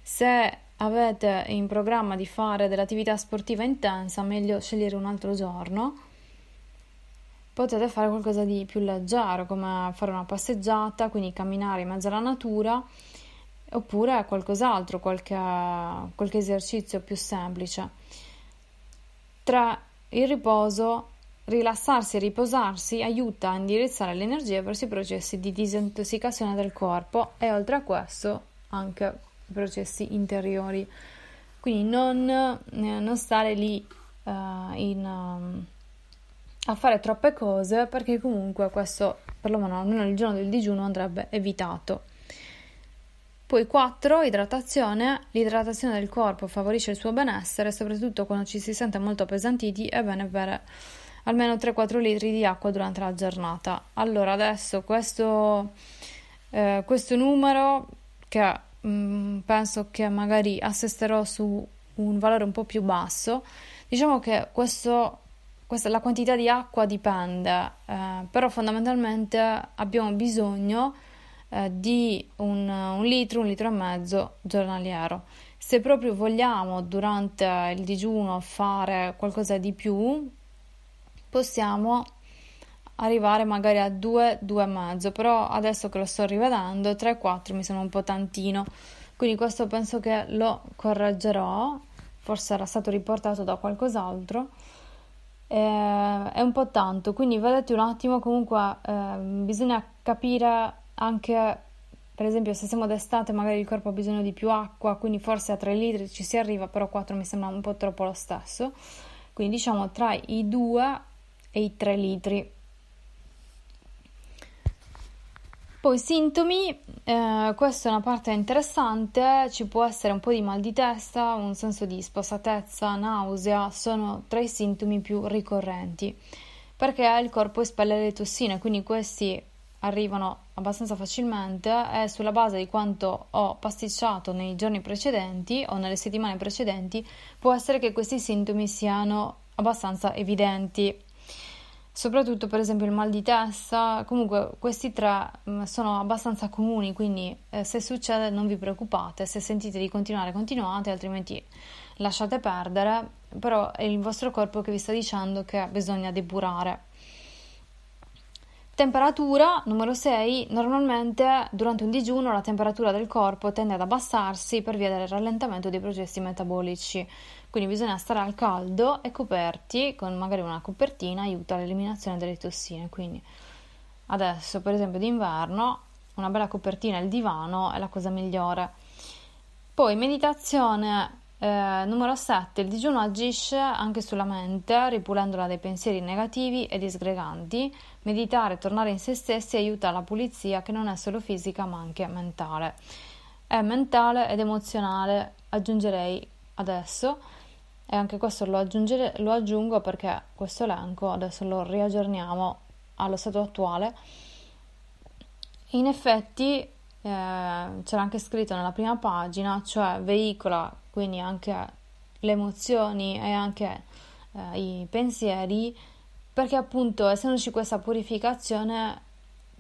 se avete in programma di fare dell'attività sportiva intensa, meglio scegliere un altro giorno. Potete fare qualcosa di più leggero, come fare una passeggiata, quindi camminare in mezzo alla natura, oppure qualcos'altro, qualche, qualche esercizio più semplice. Tra Il riposo. Rilassarsi e riposarsi aiuta a indirizzare l'energia verso i processi di disintossicazione del corpo e oltre a questo anche processi interiori. Quindi non, eh, non stare lì uh, in, um, a fare troppe cose perché comunque questo, perlomeno almeno il giorno del digiuno, andrebbe evitato. Poi 4. Idratazione. L'idratazione del corpo favorisce il suo benessere, soprattutto quando ci si sente molto appesantiti, è bene bere almeno 3-4 litri di acqua durante la giornata. Allora, adesso questo, eh, questo numero che Mm, penso che magari assisterò su un valore un po' più basso, diciamo che questo, questa, la quantità di acqua dipende, eh, però fondamentalmente abbiamo bisogno eh, di un, un litro, un litro e mezzo giornaliero. Se proprio vogliamo durante il digiuno fare qualcosa di più, possiamo arrivare magari a 2, mezzo, però adesso che lo sto rivedendo 3, 4 mi sembra un po' tantino, quindi questo penso che lo correggerò, forse era stato riportato da qualcos'altro, eh, è un po' tanto, quindi vedete un attimo, comunque eh, bisogna capire anche per esempio se siamo d'estate magari il corpo ha bisogno di più acqua, quindi forse a 3 litri ci si arriva, però 4 mi sembra un po' troppo lo stesso. Quindi diciamo tra i 2 e i 3 litri Poi sintomi, eh, questa è una parte interessante, ci può essere un po' di mal di testa, un senso di spassatezza, nausea, sono tra i sintomi più ricorrenti, perché il corpo espelle le tossine, quindi questi arrivano abbastanza facilmente e sulla base di quanto ho pasticciato nei giorni precedenti o nelle settimane precedenti può essere che questi sintomi siano abbastanza evidenti soprattutto per esempio il mal di testa, comunque questi tre mm, sono abbastanza comuni, quindi eh, se succede non vi preoccupate, se sentite di continuare continuate, altrimenti lasciate perdere, però è il vostro corpo che vi sta dicendo che bisogna depurare. Temperatura numero 6. Normalmente durante un digiuno la temperatura del corpo tende ad abbassarsi per via del rallentamento dei processi metabolici. Quindi bisogna stare al caldo e coperti con magari una copertina aiuta all'eliminazione delle tossine. Quindi adesso, per esempio, d'inverno una bella copertina e il divano è la cosa migliore. Poi meditazione eh, numero 7, il digiuno agisce anche sulla mente, ripulendola dai pensieri negativi e disgreganti. Meditare, e tornare in se stessi aiuta la pulizia che non è solo fisica ma anche mentale. È mentale ed emozionale, aggiungerei adesso e anche questo lo, lo aggiungo perché questo elenco adesso lo riaggiorniamo allo stato attuale. In effetti eh, c'era anche scritto nella prima pagina, cioè veicola quindi anche le emozioni e anche eh, i pensieri, perché appunto essendoci questa purificazione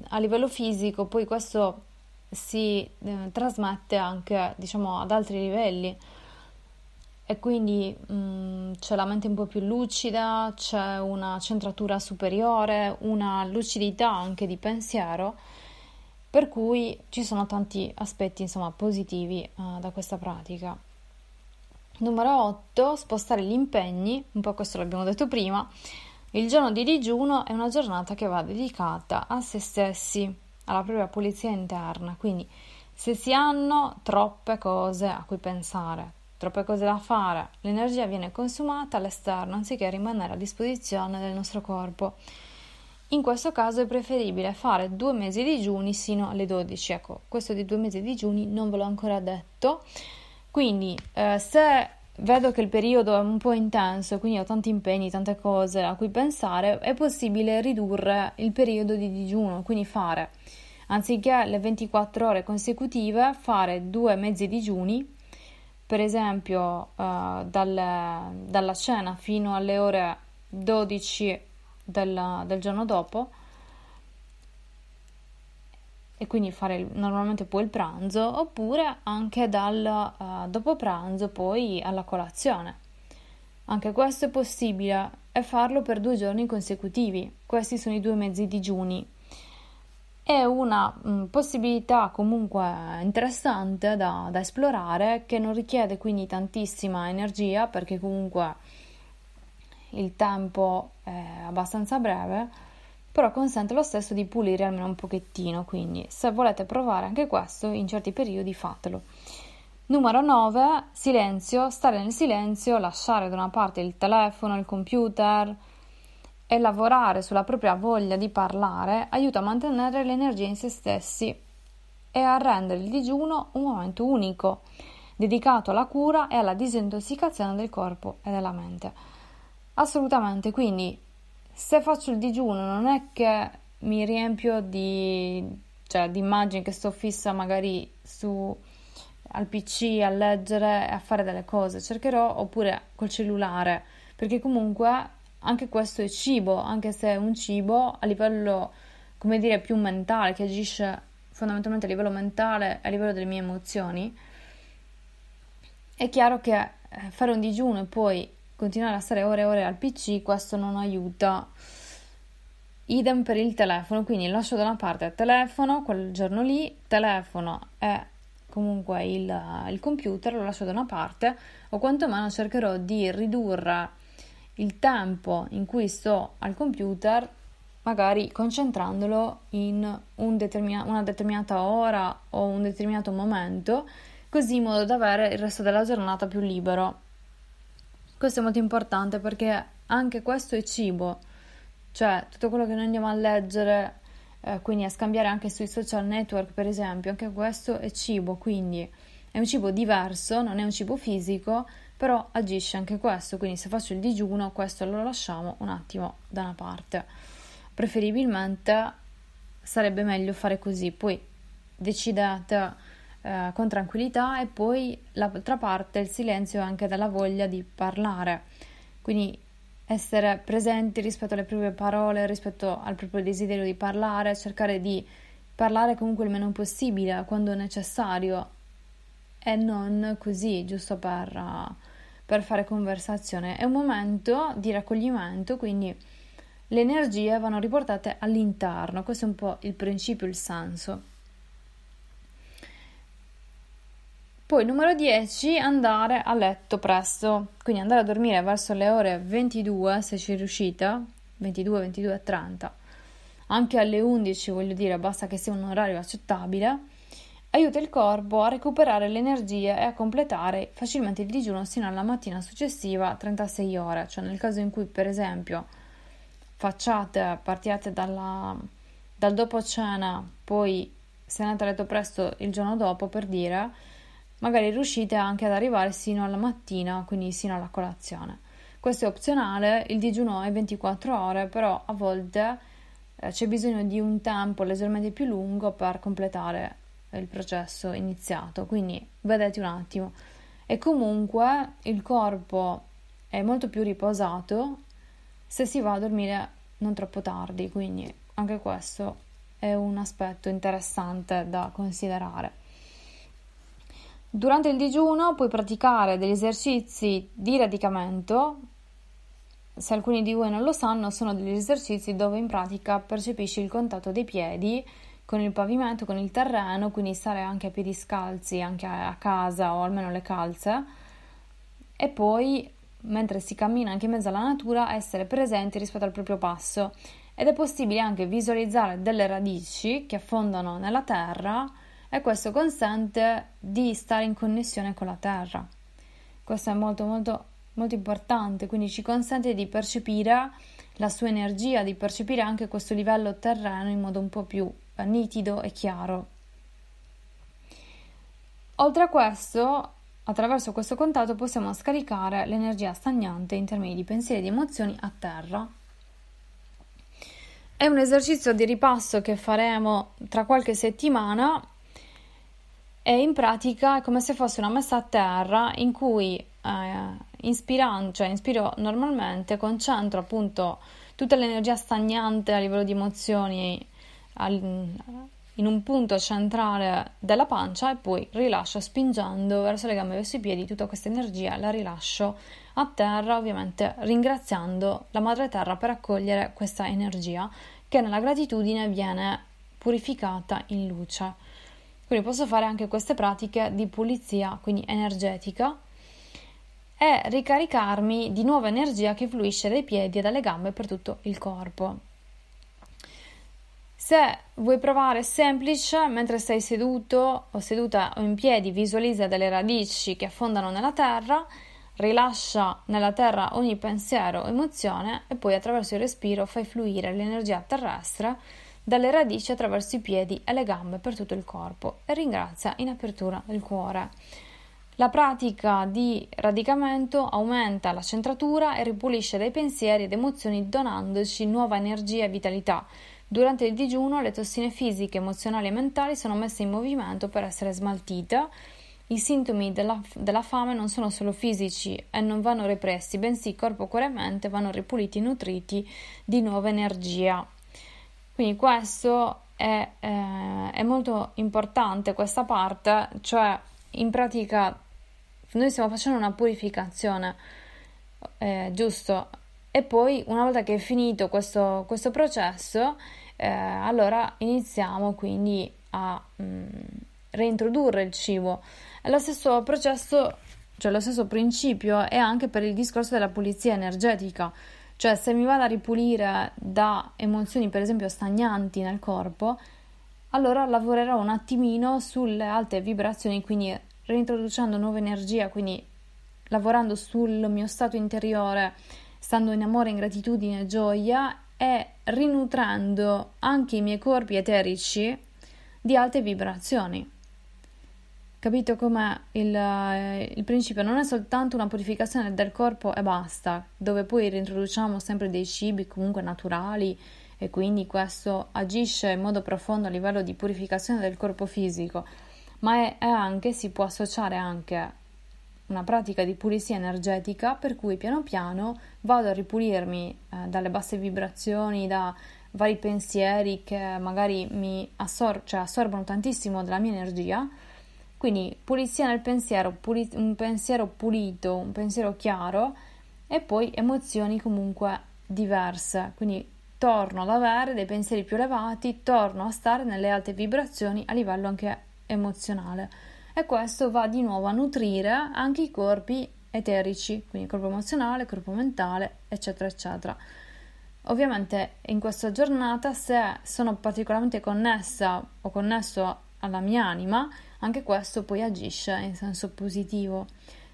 a livello fisico, poi questo si eh, trasmette anche diciamo ad altri livelli e quindi mh, mm, c'è la mente un po' più lucida, c'è una centratura superiore, una lucidità anche di pensiero, per cui ci sono tanti aspetti insomma, positivi uh, da questa pratica. Numero 8, spostare gli impegni, un po' questo l'abbiamo detto prima, il giorno di digiuno è una giornata che va dedicata a se stessi, alla propria pulizia interna, quindi se si hanno troppe cose a cui pensare, troppe cose da fare, l'energia viene consumata all'esterno anziché rimanere a disposizione del nostro corpo. In questo caso è preferibile fare due mesi di digiuni sino alle 12. Ecco, questo di due mesi di digiuni non ve l'ho ancora detto. Quindi, eh, se vedo che il periodo è un po' intenso, quindi ho tanti impegni, tante cose a cui pensare, è possibile ridurre il periodo di digiuno, quindi fare anziché le 24 ore consecutive, fare due mezzi digiuni per esempio uh, eh, dalle, dalla cena fino alle ore 12 del, del giorno dopo e quindi fare normalmente poi il pranzo oppure anche dal uh, dopo pranzo poi alla colazione. Anche questo è possibile e farlo per due giorni consecutivi. Questi sono i due mezzi digiuni è una mh, mm, possibilità comunque interessante da, da, esplorare che non richiede quindi tantissima energia perché comunque il tempo è abbastanza breve però consente lo stesso di pulire almeno un pochettino quindi se volete provare anche questo in certi periodi fatelo numero 9 silenzio stare nel silenzio lasciare da una parte il telefono il computer e lavorare sulla propria voglia di parlare aiuta a mantenere l'energia in se stessi e a rendere il digiuno un momento unico, dedicato alla cura e alla disintossicazione del corpo e della mente. Assolutamente, quindi se faccio il digiuno non è che mi riempio di, cioè, di immagini che sto fissa magari su, al PC, a leggere, a fare delle cose, cercherò oppure col cellulare, perché comunque anche questo è cibo, anche se è un cibo a livello, come dire, più mentale, che agisce fondamentalmente a livello mentale, a livello delle mie emozioni, è chiaro che eh, fare un digiuno e poi continuare a stare ore e ore al PC, questo non aiuta. Idem per il telefono, quindi lascio da una parte il telefono, quel giorno lì, telefono e comunque il, il computer, lo lascio da una parte o quantomeno cercherò di ridurre il tempo in cui sto al computer, magari concentrandolo in un determin- una determinata ora o un determinato momento, così in modo da avere il resto della giornata più libero. Questo è molto importante perché anche questo è cibo, cioè tutto quello che noi andiamo a leggere, eh, quindi a scambiare anche sui social network, per esempio, anche questo è cibo, quindi è un cibo diverso, non è un cibo fisico, però agisce anche questo, quindi se faccio il digiuno questo lo lasciamo un attimo da una parte. Preferibilmente sarebbe meglio fare così, poi decidete eh, con tranquillità e poi l'altra parte il silenzio è anche dalla voglia di parlare, quindi essere presenti rispetto alle proprie parole, rispetto al proprio desiderio di parlare, cercare di parlare comunque il meno possibile quando necessario e non così, giusto per per fare conversazione, è un momento di raccoglimento, quindi le energie vanno riportate all'interno, questo è un po' il principio, il senso. Poi numero 10, andare a letto presto, quindi andare a dormire verso le ore 22 se ci riuscite, 22, 22 30. Anche alle 11, voglio dire, basta che sia un orario accettabile aiuta il corpo a recuperare l'energia e a completare facilmente il digiuno sino alla mattina successiva 36 ore, cioè nel caso in cui per esempio facciate, partiate dalla, dal dopo cena, poi se andate a letto presto il giorno dopo per dire, magari riuscite anche ad arrivare sino alla mattina, quindi sino alla colazione. Questo è opzionale, il digiuno è 24 ore, però a volte eh, c'è bisogno di un tempo leggermente più lungo per completare il processo iniziato, quindi vedete un attimo. E comunque il corpo è molto più riposato se si va a dormire non troppo tardi, quindi anche questo è un aspetto interessante da considerare. Durante il digiuno puoi praticare degli esercizi di radicamento. Se alcuni di voi non lo sanno, sono degli esercizi dove in pratica percepisci il contatto dei piedi con il pavimento, con il terreno, quindi stare anche a piedi scalzi, anche a casa o almeno le calze. E poi, mentre si cammina anche in mezzo alla natura, essere presenti rispetto al proprio passo. Ed è possibile anche visualizzare delle radici che affondano nella terra e questo consente di stare in connessione con la terra. Questo è molto molto molto importante, quindi ci consente di percepire la sua energia, di percepire anche questo livello terreno in modo un po' più nitido e chiaro. Oltre a questo, attraverso questo contatto possiamo scaricare l'energia stagnante in termini di pensieri e di emozioni a terra. È un esercizio di ripasso che faremo tra qualche settimana e in pratica è come se fosse una messa a terra in cui eh, inspirando, cioè inspiro normalmente, concentro appunto tutta l'energia stagnante a livello di emozioni in un punto centrale della pancia e poi rilascio spingendo verso le gambe e verso i piedi tutta questa energia la rilascio a terra ovviamente ringraziando la madre terra per accogliere questa energia che nella gratitudine viene purificata in luce quindi posso fare anche queste pratiche di pulizia quindi energetica e ricaricarmi di nuova energia che fluisce dai piedi e dalle gambe per tutto il corpo se vuoi provare semplice, mentre stai seduto o seduta o in piedi, visualizza delle radici che affondano nella terra, rilascia nella terra ogni pensiero o emozione e poi attraverso il respiro fai fluire l'energia terrestre dalle radici attraverso i piedi e le gambe per tutto il corpo e ringrazia in apertura del cuore. La pratica di radicamento aumenta la centratura e ripulisce dai pensieri ed emozioni donandoci nuova energia e vitalità. Durante il digiuno le tossine fisiche, emozionali e mentali sono messe in movimento per essere smaltite. I sintomi della, della fame non sono solo fisici e non vanno repressi, bensì corpo, cuore e mente vanno ripuliti e nutriti di nuova energia. Quindi questo è, eh, è molto importante questa parte, cioè in pratica noi stiamo facendo una purificazione, eh, giusto? e poi una volta che è finito questo, questo processo, eh, allora iniziamo quindi a mh, mm, reintrodurre il cibo. Lo stesso processo, cioè lo stesso principio è anche per il discorso della pulizia energetica, cioè se mi vado a ripulire da emozioni per esempio stagnanti nel corpo, allora lavorerò un attimino sulle alte vibrazioni, quindi reintroducendo nuova energia, quindi lavorando sul mio stato interiore stando in amore, in gratitudine e gioia e rinutrando anche i miei corpi eterici di alte vibrazioni. Capito come il, eh, il principio non è soltanto una purificazione del corpo e basta, dove poi reintroduciamo sempre dei cibi comunque naturali e quindi questo agisce in modo profondo a livello di purificazione del corpo fisico, ma è, è anche, si può associare anche una pratica di pulizia energetica per cui piano piano vado a ripulirmi eh, dalle basse vibrazioni, da vari pensieri che magari mi assor- cioè assorbono tantissimo della mia energia. Quindi pulizia nel pensiero, puli- un pensiero pulito, un pensiero chiaro e poi emozioni comunque diverse. Quindi torno ad avere dei pensieri più elevati, torno a stare nelle alte vibrazioni a livello anche emozionale e questo va di nuovo a nutrire anche i corpi eterici, quindi il corpo emozionale, il corpo mentale, eccetera, eccetera. Ovviamente in questa giornata, se sono particolarmente connessa o connesso alla mia anima, anche questo poi agisce in senso positivo,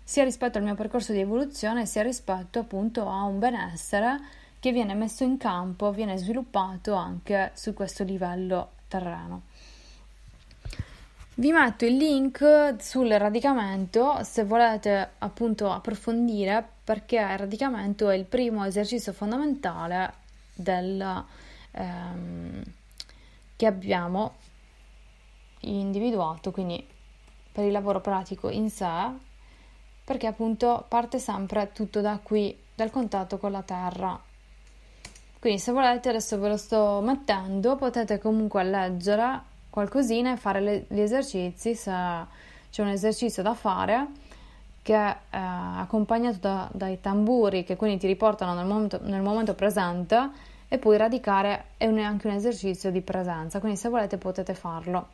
sia rispetto al mio percorso di evoluzione, sia rispetto appunto a un benessere che viene messo in campo, viene sviluppato anche su questo livello terreno. Vi metto il link sul radicamento se volete appunto approfondire perché il radicamento è il primo esercizio fondamentale del, ehm, che abbiamo individuato, quindi per il lavoro pratico in sé, perché appunto parte sempre tutto da qui, dal contatto con la terra. Quindi se volete adesso ve lo sto mettendo, potete comunque leggere qualcosina e fare le, gli esercizi se c'è un esercizio da fare che è eh, accompagnato da, dai tamburi che quindi ti riportano nel momento, nel momento presente e poi radicare è un, anche un esercizio di presenza, quindi se volete potete farlo.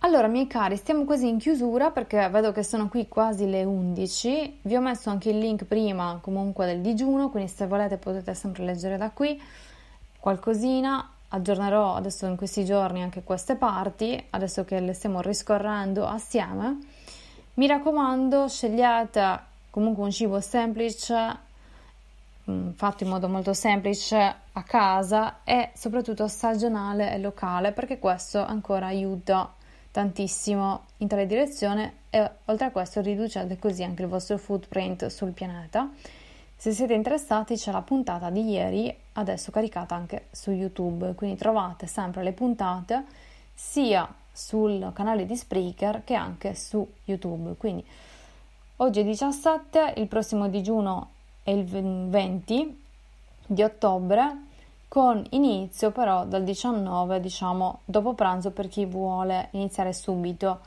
Allora, miei cari, stiamo quasi in chiusura perché vedo che sono qui quasi le 11. Vi ho messo anche il link prima comunque del digiuno, quindi se volete potete sempre leggere da qui qualcosina aggiornerò adesso in questi giorni anche queste parti, adesso che le stiamo riscorrendo assieme. Mi raccomando, scegliate comunque un cibo semplice, mm, fatto in modo molto semplice a casa e soprattutto stagionale e locale, perché questo ancora aiuta tantissimo in tale direzione e oltre a questo riducete così anche il vostro footprint sul pianeta. Se siete interessati c'è la puntata di ieri, adesso caricata anche su YouTube, quindi trovate sempre le puntate sia sul canale di Spreaker che anche su YouTube. Quindi oggi è 17, il prossimo digiuno è il 20 di ottobre con inizio però dal 19, diciamo, dopo pranzo per chi vuole iniziare subito.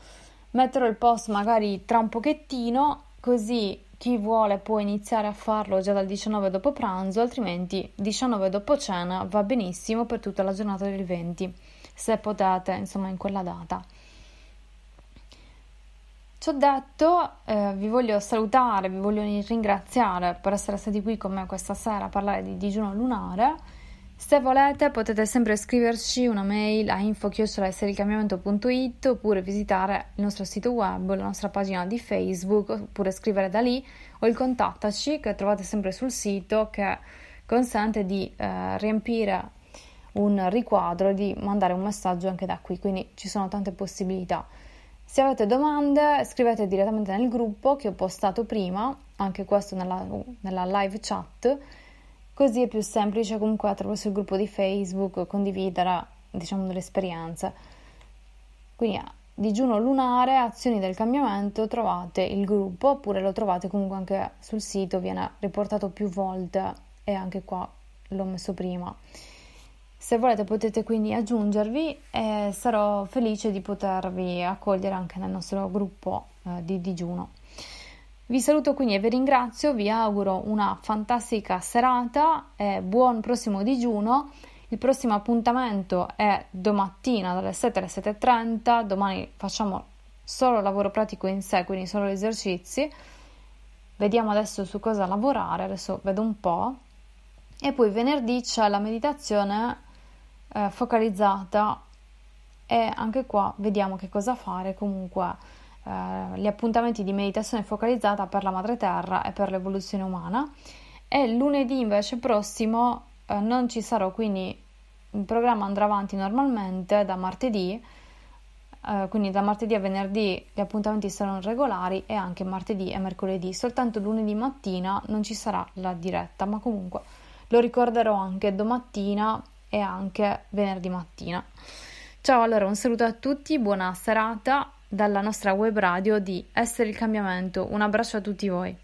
Metterò il post magari tra un pochettino, così chi vuole può iniziare a farlo già dal 19 dopo pranzo, altrimenti 19 dopo cena va benissimo per tutta la giornata del 20, se potete, insomma, in quella data. Ciò detto, eh, vi voglio salutare, vi voglio ringraziare per essere stati qui con me questa sera a parlare di digiuno lunare se volete potete sempre scriverci una mail a info-sericambiamento.it oppure visitare il nostro sito web, la nostra pagina di Facebook oppure scrivere da lì o il contattaci che trovate sempre sul sito che consente di eh, riempire un riquadro e di mandare un messaggio anche da qui, quindi ci sono tante possibilità. Se avete domande scrivete direttamente nel gruppo che ho postato prima, anche questo nella, nella live chat Così è più semplice comunque attraverso il gruppo di Facebook condividere diciamo, l'esperienza. Quindi a ah, digiuno lunare, azioni del cambiamento, trovate il gruppo oppure lo trovate comunque anche sul sito, viene riportato più volte e anche qua l'ho messo prima. Se volete potete quindi aggiungervi e sarò felice di potervi accogliere anche nel nostro gruppo eh, di digiuno. Vi saluto quindi e vi ringrazio, vi auguro una fantastica serata e buon prossimo digiuno. Il prossimo appuntamento è domattina dalle 7 alle 7.30, domani facciamo solo lavoro pratico in sé, quindi solo esercizi. Vediamo adesso su cosa lavorare, adesso vedo un po'. E poi venerdì c'è la meditazione eh, focalizzata e anche qua vediamo che cosa fare comunque eh, gli appuntamenti di meditazione focalizzata per la madre terra e per l'evoluzione umana e lunedì invece prossimo eh, non ci sarò quindi il programma andrà avanti normalmente da martedì eh, quindi da martedì a venerdì gli appuntamenti saranno regolari e anche martedì e mercoledì soltanto lunedì mattina non ci sarà la diretta ma comunque lo ricorderò anche domattina e anche venerdì mattina ciao allora un saluto a tutti buona serata dalla nostra web radio di Essere il cambiamento. Un abbraccio a tutti voi.